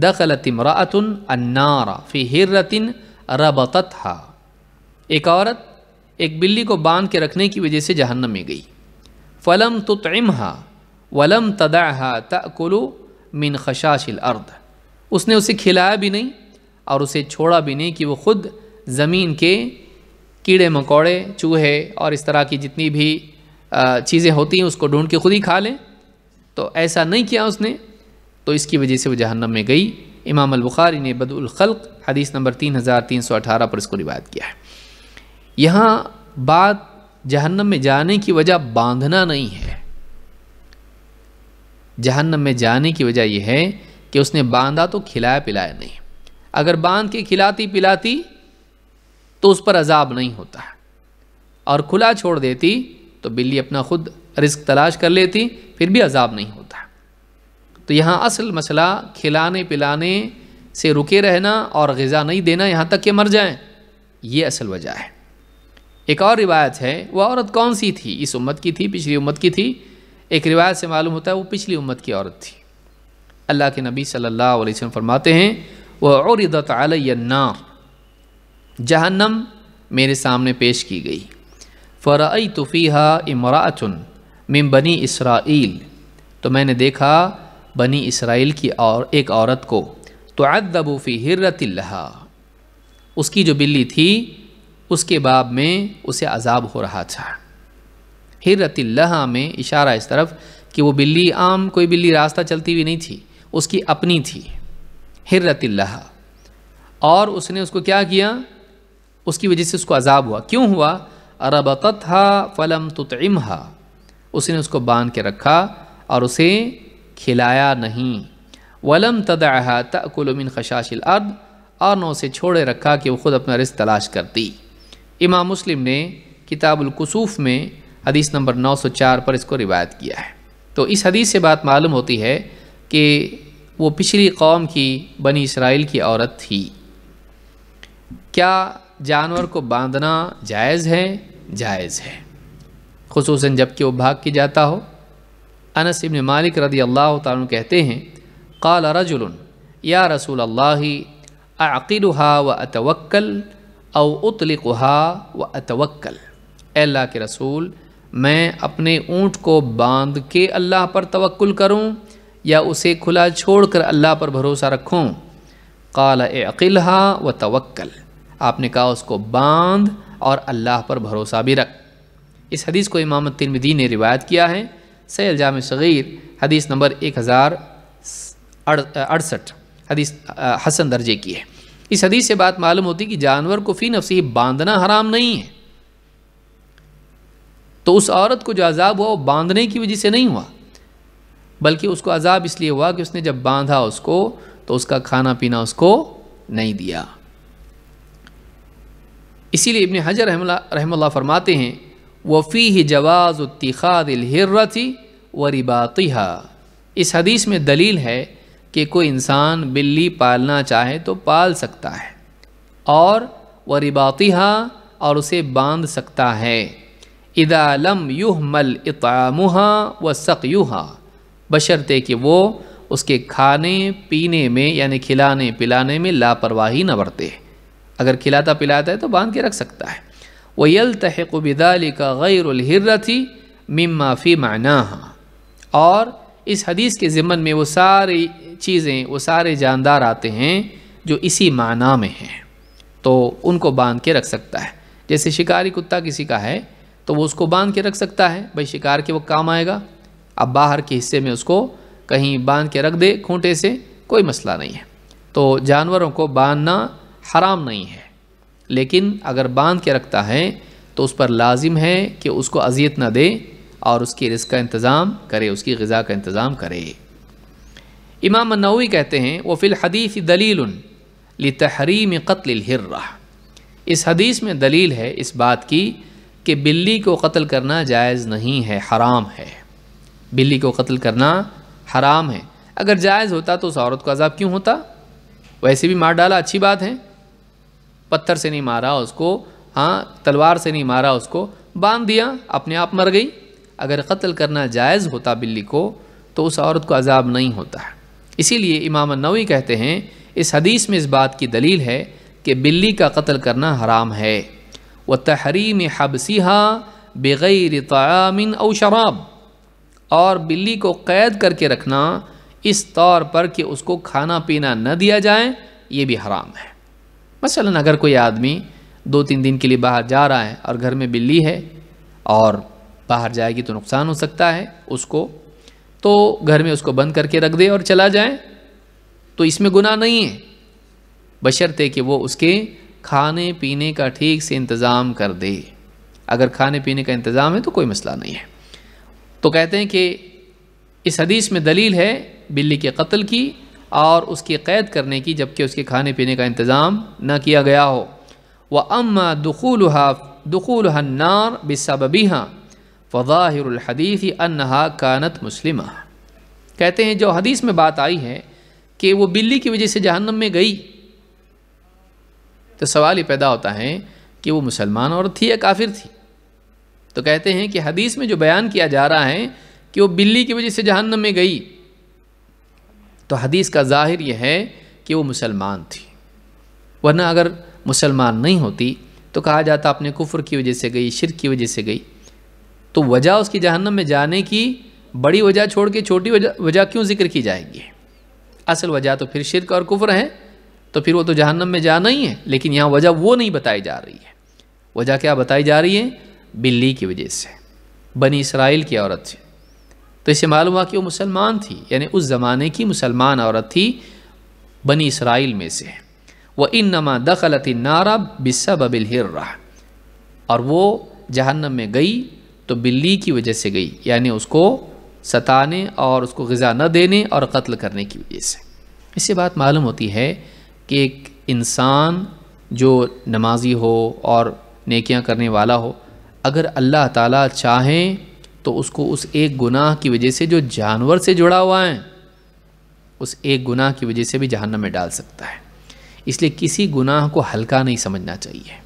दखलतिमरातन अन्नारा फी हिर्रतिन रबत हा एक औरत एक बिल्ली को बांध के रखने की वजह से जहन्नम में गई फ़लम तुतम हा वलम तदा हा तकुलु मिन खशाशिल अर्द उसने उसे खिलाया भी नहीं और उसे छोड़ा भी नहीं कि वो खुद ज़मीन के कीड़े मकोड़े चूहे और इस तरह की जितनी भी चीज़ें होती हैं उसको ढूंढ के खुद ही खा लें तो ऐसा नहीं किया उसने तो इसकी वजह से वो जहन्नम में गई इमाम अलबुखारी ने बदुलखल्क हदीस नंबर तीन हज़ार तीन सौ अठारह पर इसको रिवायत किया है यहाँ बात जहन्नम में जाने की वजह बांधना नहीं है जहन्नम में जाने की वजह यह है कि उसने बांधा तो खिलाया पिलाया नहीं अगर बांध के खिलाती पिलाती तो उस पर अजाब नहीं होता और खुला छोड़ देती तो बिल्ली अपना खुद रिस्क तलाश कर लेती फिर भी अजाब नहीं होता तो यहाँ असल मसला खिलाने पिलाने से रुके रहना और गज़ा नहीं देना यहाँ तक कि मर जाए ये असल वजह है एक और रिवायत है वह औरत कौन सी थी इस उम्मत की थी पिछली उम्मत की थी एक रिवायत से मालूम होता है वो पिछली उम्मत की औरत थी अल्लाह के नबी सल्लल्लाहु अलैहि वसल्लम फरमाते हैं वह और नार जहन्नम मेरे सामने पेश की गई फ़रई तफ़ीहा इमराचन मिम बनी इसराइल तो मैंने देखा बनी इसराइल की और एक औरत को तो अदबूफ़ी हिर्रतिल्ला उसकी जो बिल्ली थी उसके बाब में उसे अजाब हो रहा था हिर्रतिल्ला में इशारा इस तरफ कि वो बिल्ली आम कोई बिल्ली रास्ता चलती हुई नहीं थी उसकी अपनी थी हिर्रतिल्ला और उसने उसको क्या किया उसकी वजह से उसको अजाब हुआ क्यों हुआ अरबकत हा फलम तुतम उसने उसको बांध के रखा और उसे खिलाया नहीं वलम तदहा तकुलमिन खशाशिल अर्द और न उसे छोड़े रखा कि वह ख़ुद अपना रिस्क तलाश करती इमाम मुस्लिम ने किताबुलकसूफ़ में हदीस नंबर 904 पर इसको रिवायत किया है तो इस हदीस से बात मालूम होती है कि वो पिछली कौम की बनी इसराइल की औरत थी क्या जानवर को बांधना जायज़ है जायज़ है खसूस जबकि वो भाग के जाता हो अनस इबन मालिक रदी अल्लाह तुम कहते हैं काल रजुल या रसूल अल्लाह अक़िलहा व अतवक्ल अव उतलिकुहा व अतवक्ल अल्लाह के रसूल मैं अपने ऊँट को बांध के अल्लाह पर तवक्ल करूँ या उसे खुला छोड़ कर अल्लाह पर भरोसा रखूँ काल अक़िलहा व तवक्ल आपने कहा उसको बांध और अल्लाह पर भरोसा भी रख इस हदीस को इमाम तिरमिदी ने रिवायत किया है सैल जाम शगीर हदीस नंबर एक हज़ार अड़सठ हदीस हसन दर्जे की है इस हदीस से बात मालूम होती कि जानवर को फ़ी नफसी बांधना हराम नहीं है तो उस औरत को जो अजाब हुआ वो बांधने की वजह से नहीं हुआ बल्कि उसको अजाब इसलिए हुआ कि उसने जब बांधा उसको तो उसका खाना पीना उसको नहीं दिया इसीलिए इबन हजर रहमल्ला फरमाते हैं वफ़ी ही जवाज़ तिखादिल हिर्रती व रिबाती इस हदीस में दलील है कि कोई इंसान बिल्ली पालना चाहे तो पाल सकता है और व रिबातिहा और उसे बांध सकता है इदालम युह मल इतामुहा व सकयुहा बशर्ते कि वो उसके खाने पीने में यानी खिलाने पिलाने में लापरवाही न बरते अगर खिलाता पिलाता है तो बांध के रख सकता है वयल तहक़बिदाली का गैरहरती मिम्मा फ़ी माना और इस हदीस के ज़िम्मन में वो सारी चीज़ें वो सारे जानदार आते हैं जो इसी माना में हैं तो उनको बांध के रख सकता है जैसे शिकारी कुत्ता किसी का है तो वो उसको बांध के रख सकता है भाई शिकार के वो काम आएगा अब बाहर के हिस्से में उसको कहीं बांध के रख दे खूंटे से कोई मसला नहीं है तो जानवरों को बांधना हराम नहीं है लेकिन अगर बांध के रखता है तो उस पर लाजिम है कि उसको अजियत ना दे और उसकी रिस्क का इंतज़ाम करे उसकी गज़ा का इंतज़ाम करे इमाम नवी कहते हैं वो फिल हदीफ़ दलील लतहरीम कत्ल हिर्रा इस हदीस में दलील है इस बात की कि बिल्ली को कत्ल करना जायज़ नहीं है हराम है बिल्ली को कत्ल करना हराम है अगर जायज़ होता तो उस औरत को अजाब क्यों होता वैसे भी मार डाला अच्छी बात है पत्थर से नहीं मारा उसको हाँ तलवार से नहीं मारा उसको बांध दिया अपने आप मर गई अगर कत्ल करना जायज़ होता बिल्ली को तो उस औरत को अजाब नहीं होता है इसीलिए इमाम नवी कहते हैं इस हदीस में इस बात की दलील है कि बिल्ली का कत्ल करना हराम है व तहरीम हबसीहा बग़ैर तयामिन और शराब और बिल्ली को कैद करके रखना इस तौर पर कि उसको खाना पीना न दिया जाए ये भी हराम है मसला अगर कोई आदमी दो तीन दिन के लिए बाहर जा रहा है और घर में बिल्ली है और बाहर जाएगी तो नुकसान हो सकता है उसको तो घर में उसको बंद करके रख दे और चला जाए तो इसमें गुनाह नहीं है बशर्ते कि वो उसके खाने पीने का ठीक से इंतज़ाम कर दे अगर खाने पीने का इंतज़ाम है तो कोई मसला नहीं है तो कहते हैं कि इस हदीस में दलील है बिल्ली के कत्ल की और उसकी क़ैद करने की जबकि उसके खाने पीने का इंतज़ाम न किया गया हो वह अम्मा दखूल दखूल नार बिसबी हाँ ही अनहा कानत मुस्लिम कहते हैं जो हदीस में बात आई है कि वो बिल्ली की वजह से जहन्नम में गई तो सवाल ये पैदा होता है कि वो मुसलमान औरत थी या काफिर थी तो कहते हैं कि हदीस में जो बयान किया जा रहा है कि वो बिल्ली की वजह से जहन्नम में गई तो हदीस का जाहिर यह है कि वो मुसलमान थी वरना अगर मुसलमान नहीं होती तो कहा जाता अपने कुफर की वजह से गई शिर की वजह से गई तो वजह उसकी जहन्नम में जाने की बड़ी वजह छोड़ के छोटी वजह क्यों जिक्र की जाएगी असल वजह तो फिर शिरक और कुफर है तो फिर वो तो जहन्नम में जाना ही है लेकिन यहाँ वजह वो नहीं बताई जा रही है वजह क्या बताई जा रही है बिल्ली की वजह से बनी इसराइल की औरत से तो इसे मालूम हुआ कि वो मुसलमान थी यानी उस ज़माने की मुसलमान औरत थी बनी इसराइल में से वह इन नमा दखलत नारा बिस्सा बबिल और वो जहन्नम में गई तो बिल्ली की वजह से गई यानी उसको सताने और उसको गज़ा न देने और कत्ल करने की वजह से इससे बात मालूम होती है कि एक इंसान जो नमाजी हो और नेकियां करने वाला हो अगर अल्लाह ताला चाहें तो उसको उस एक गुनाह की वजह से जो जानवर से जुड़ा हुआ है उस एक गुनाह की वजह से भी जहन्नम में डाल सकता है इसलिए किसी गुनाह को हल्का नहीं समझना चाहिए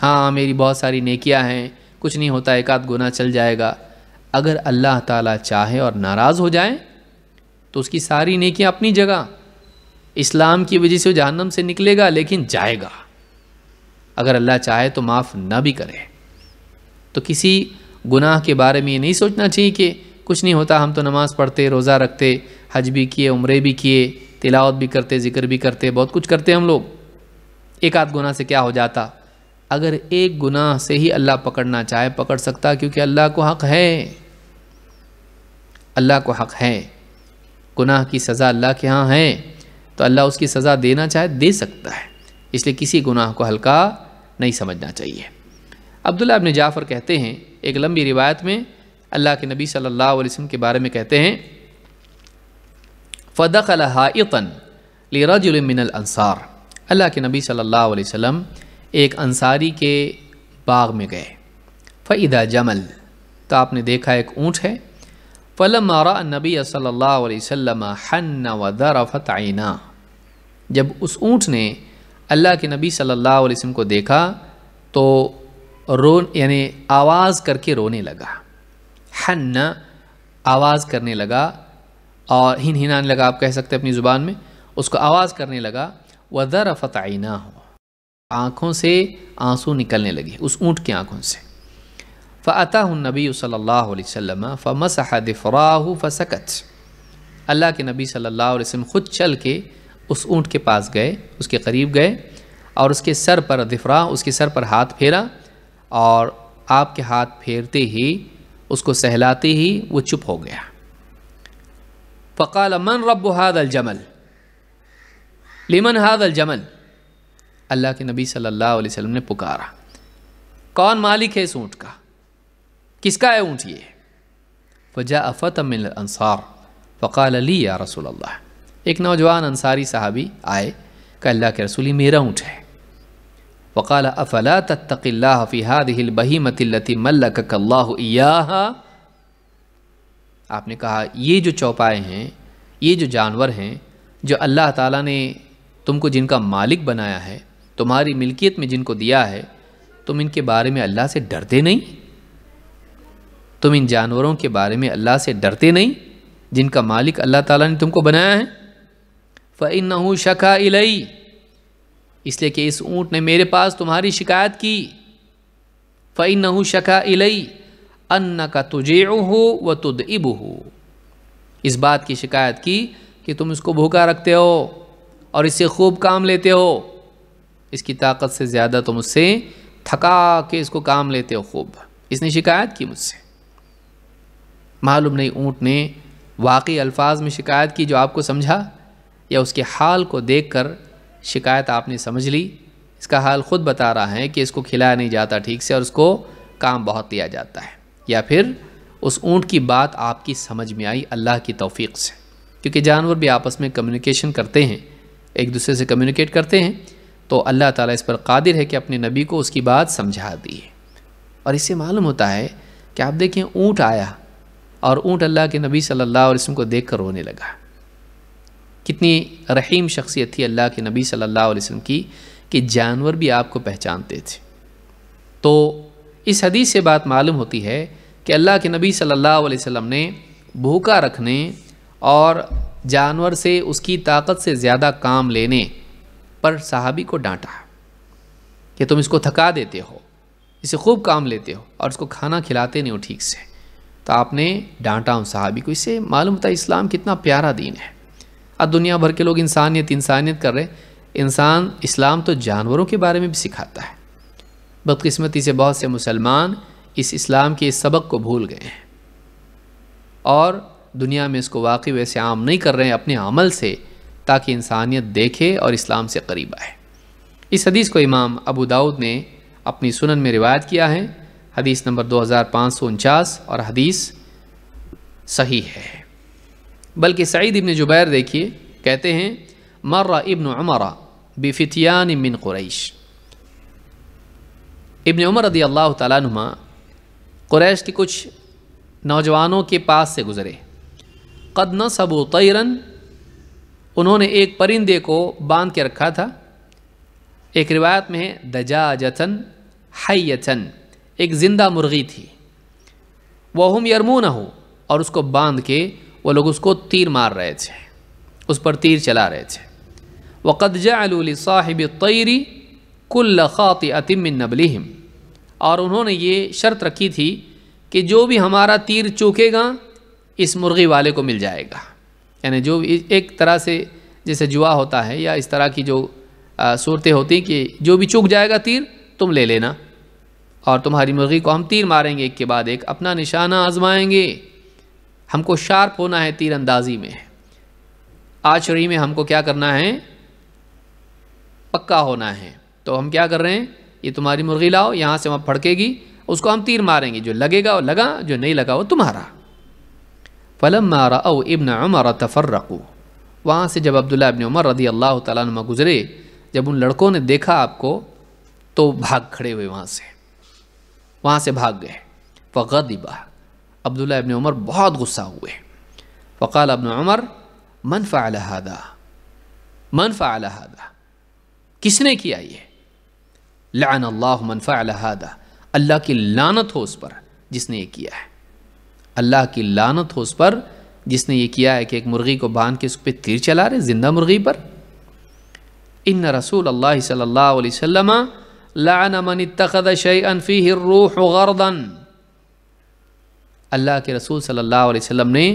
हाँ मेरी बहुत सारी नेकियां हैं कुछ नहीं होता एक आध गुना चल जाएगा अगर अल्लाह ताला चाहे और नाराज़ हो जाए तो उसकी सारी नेकियां अपनी जगह इस्लाम की वजह से जहन्नम से निकलेगा लेकिन जाएगा अगर अल्लाह चाहे तो माफ़ ना भी करे तो किसी गुनाह के बारे में ये नहीं सोचना चाहिए कि कुछ नहीं होता हम तो नमाज़ पढ़ते रोज़ा रखते हज भी किए उम्र भी किए तिलावत भी करते ज़िक्र भी करते बहुत कुछ करते हम लोग एक आध गुना से क्या हो जाता अगर एक गुनाह से ही अल्लाह पकड़ना चाहे पकड़ सकता क्योंकि अल्लाह को हक़ है अल्लाह को हक़ है गुनाह की सज़ा अल्लाह के यहाँ है तो अल्लाह उसकी सज़ा देना चाहे दे सकता है इसलिए किसी गुनाह को हल्का नहीं समझना चाहिए अब्दुल्ला अबन जाफ़र कहते हैं एक लंबी रिवायत में अल्लाह के नबी सल्लल्लाहु अलैहि वसल्लम के बारे में कहते हैं फ़दक हाइतन लिरजुलमिनल अनसार अल्लाह के नबी सल्ला वसम एक अंसारी के बाग में गए फ़ैदा जमल तो आपने देखा एक ऊँट है फ़लम आरा नबी सल्ला वसम वरफत आइना जब उस ऊँट ने अल्लाह के नबी सल्ला वसम को देखा तो रो यानी आवाज़ करके रोने लगा हन्न आवाज़ करने लगा और हिन हिनाने लगा आप कह सकते हैं अपनी ज़ुबान में उसको आवाज़ करने लगा वरफत आइना हो आँखों से आंसू निकलने लगे उस ऊँट की आँखों से फ़ाता नबी सल्ला वसम फ़मसफ़राह फ़सकत अल्लाह के नबी सल्ला वसम ख़ुद चल के उस ऊँट के पास गए उसके करीब गए और उसके सर पर दिफरा उसके सर पर हाथ फेरा और आपके हाथ फेरते ही उसको सहलाते ही वो चुप हो गया फ़काल मन रब हादल जमल लिमन हादल जमल اللہ کے نبی صلی اللہ علیہ وسلم نے پکارا کون مالک ہے اس اونٹ کا کس کا ہے اونٹ یہ فجاء فتح من الانصار فقال لی یا رسول اللہ ایک نوجوان انصاری صحابی آئے کہ اللہ کے رسولی میرا اونٹ ہے وقال افلا تتق اللہ فی هذه البہیمت التي ملکک اللہ ایاہا آپ نے کہا یہ جو چوپائے ہیں یہ جو جانور ہیں جو اللہ تعالیٰ نے تم کو جن کا مالک بنایا ہے तुम्हारी मिल्कियत में जिनको दिया है तुम इनके बारे में अल्लाह से डरते नहीं तुम इन जानवरों के बारे में अल्लाह से डरते नहीं जिनका मालिक अल्लाह ताला ने तुमको बनाया है फ़िन शका इलई इसलिए कि इस ऊँट ने मेरे पास तुम्हारी शिकायत की फ़िन शका इलई अन्न का तुझे हो व तुद इब हो इस बात की शिकायत की कि तुम इसको भूखा रखते हो और इससे खूब काम लेते हो इसकी ताकत से ज़्यादा तो मुझसे थका के इसको काम लेते हो खूब इसने शिकायत की मुझसे मालूम नहीं ऊँट ने वाकई अल्फाज में शिकायत की जो आपको समझा या उसके हाल को देख कर शिकायत आपने समझ ली इसका हाल ख़ुद बता रहा है कि इसको खिलाया नहीं जाता ठीक से और उसको काम बहुत दिया जाता है या फिर उस ऊँट की बात आपकी समझ में आई अल्लाह की तौफीक से क्योंकि जानवर भी आपस में कम्युनिकेशन करते हैं एक दूसरे से कम्युनिकेट करते हैं तो अल्लाह ताला इस पर कादिर है कि अपने नबी को उसकी बात समझा दी और इससे मालूम होता है कि आप देखें ऊँट आया और ऊँट अल्लाह के नबी सल्लल्लाहु अलैहि वसल्लम को देख कर रोने लगा कितनी रहीम शख्सियत थी अल्लाह के नबी सल्लल्लाहु अलैहि वसल्लम की कि जानवर भी आपको पहचानते थे तो इस हदीस से बात मालूम होती है कि अल्लाह के नबी सल्लल्लाहु अलैहि वसल्लम ने भूखा रखने और जानवर से उसकी ताकत से ज़्यादा काम लेने पर साहबी को डांटा कि तुम इसको थका देते हो इसे खूब काम लेते हो और इसको खाना खिलाते नहीं हो ठीक से तो आपने डांटा उन साहबी को इसे मालूम था इस्लाम कितना प्यारा दीन है अब दुनिया भर के लोग इंसानियत इंसानियत कर रहे इंसान इस्लाम तो जानवरों के बारे में भी सिखाता है बदकस्मती से बहुत से मुसलमान इस इस्लाम के इस सबक को भूल गए हैं और दुनिया में इसको वाकई वैसे आम नहीं कर रहे हैं अपने अमल से ताकि इंसानियत देखे और इस्लाम से करीब आए इस हदीस को इमाम अबू दाऊद ने अपनी सुनन में रिवायत किया है हदीस नंबर दो हज़ार पाँच सौ उनचास और हदीस सही है बल्कि सईद इबन जुबैर देखिए कहते हैं मर्रा इबन अमरा बिफितियान मिन कुरैश इबन उमर रदी अल्लाह तुमा क्रैश के कुछ नौजवानों के पास से गुज़रे कद न सबो तैरन उन्होंने एक परिंदे को बांध के रखा था एक रिवायत में है हई हयचन एक ज़िंदा मुर्गी थी वह वहम न हो और उसको बांध के वो लोग उसको तीर मार रहे थे उस पर तीर चला रहे थे वक़द अल साहिब तयरी कुल्ल खाति अतिम नबलिम और उन्होंने ये शर्त रखी थी कि जो भी हमारा तीर चूकेगा इस मुर्गी वाले को मिल जाएगा यानी जो एक तरह से जैसे जुआ होता है या इस तरह की जो सूरतें होती हैं कि जो भी चूक जाएगा तीर तुम ले लेना और तुम्हारी मुर्गी को हम तीर मारेंगे एक के बाद एक अपना निशाना आजमाएंगे हमको शार्प होना है तीर अंदाजी में आचरी में हमको क्या करना है पक्का होना है तो हम क्या कर रहे हैं ये तुम्हारी मुर्गी लाओ यहाँ से वहाँ फड़केगी उसको हम तीर मारेंगे जो लगेगा वो लगा जो नहीं लगा वो तुम्हारा फ़लम रऊ इबन उमर तफ़र्रकू वहाँ से जब अब्दुल्ला इबन उमर रदी अल्लाह तुम गुज़रे जब उन लड़कों ने देखा आपको तो भाग खड़े हुए वहाँ से वहाँ से भाग गए फ़गदिबा अब्दुल्ला इबन उमर बहुत गुस्सा हुए फ़काल अबन उमर मनफा अलहदा मनफा अलहदा किसने किया ये लान अल्लाह मन फ़ाल अल्लाह की लानत हो उस पर जिसने ये किया है अल्लाह की लानत हो उस पर जिसने ये किया है कि एक मुर्गी को बांध के उस पर तीर चला रहे ज़िंदा मुर्गी पर इन रसूल अल्लाह सल्ला वसम लान रूह गर्दन अल्लाह के रसूल सल्लल्लाहु अलैहि वसल्लम ने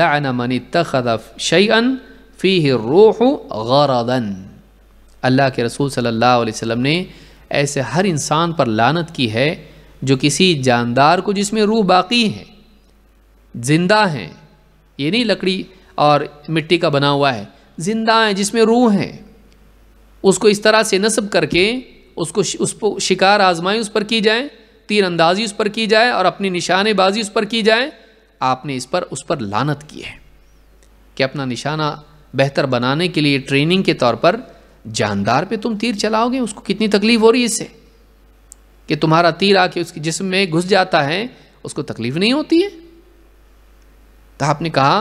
लान मन फ़ी रूह गरदन अल्लाह के रसूल सल्लल्लाहु अलैहि वसल्लम ने ऐसे हर इंसान पर लानत की है जो किसी जानदार को जिसमें रूह बाकी है जिंदा हैं ये नहीं लकड़ी और मिट्टी का बना हुआ है जिंदा हैं जिसमें रूह हैं उसको इस तरह से नस्ब करके उसको उस पर शिकार आजमाई उस पर की जाए तीर अंदाजी उस पर की जाए और अपनी निशानेबाजी उस पर की जाए आपने इस पर उस पर लानत की है कि अपना निशाना बेहतर बनाने के लिए ट्रेनिंग के तौर पर जानदार पे तुम तीर चलाओगे उसको कितनी तकलीफ हो रही है इससे कि तुम्हारा तीर आके उसके जिसम में घुस जाता है उसको तकलीफ नहीं होती है तो आपने कहा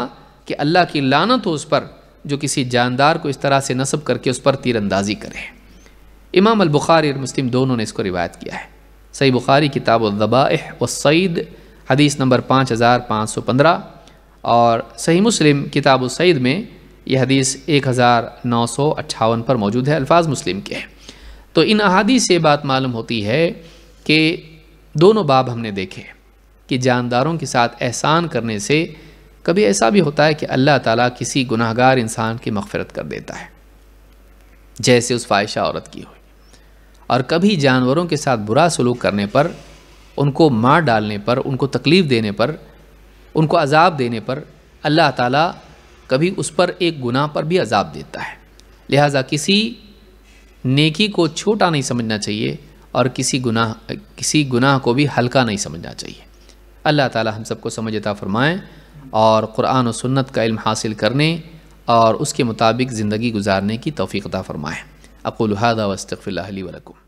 कि अल्लाह की लानत हो उस पर जो किसी जानदार को इस तरह से नसब करके उस पर तीरंदाजी करे इमाम अलबुखारी और मुस्लिम दोनों ने इसको रिवायत किया है सही बुखारी किताब व सईद हदीस नंबर पाँच हज़ार पाँच सौ पंद्रह और सही मुस्लिम किताब सईद में यह हदीस एक हज़ार नौ सौ अट्ठावन पर मौजूद है अल्फाज मुस्लिम के हैं तो इन अहादी से बात मालूम होती है कि दोनों बाब हमने देखे कि जानदारों के साथ एहसान करने से कभी ऐसा भी होता है कि अल्लाह ताला किसी गुनाहगार इंसान की मगफरत कर देता है जैसे उस फाइशा औरत की हुई और कभी जानवरों के साथ बुरा सलूक करने पर उनको मार डालने पर उनको तकलीफ़ देने पर उनको अजाब देने पर अल्लाह ताला कभी उस पर एक गुनाह पर भी अजाब देता है लिहाजा किसी नेकी को छोटा नहीं समझना चाहिए और किसी गुनाह किसी गुनाह को भी हल्का नहीं समझना चाहिए अल्लाह ताला हम सबको समझता फ़रमाएँ और क़ुरान और सुन्नत का इल्म हासिल करने और उसके मुताबिक ज़िंदगी गुजारने की तोफ़ी अता फ़रमाएँ अकुल हादा वस्तफ़िल्ली वरकम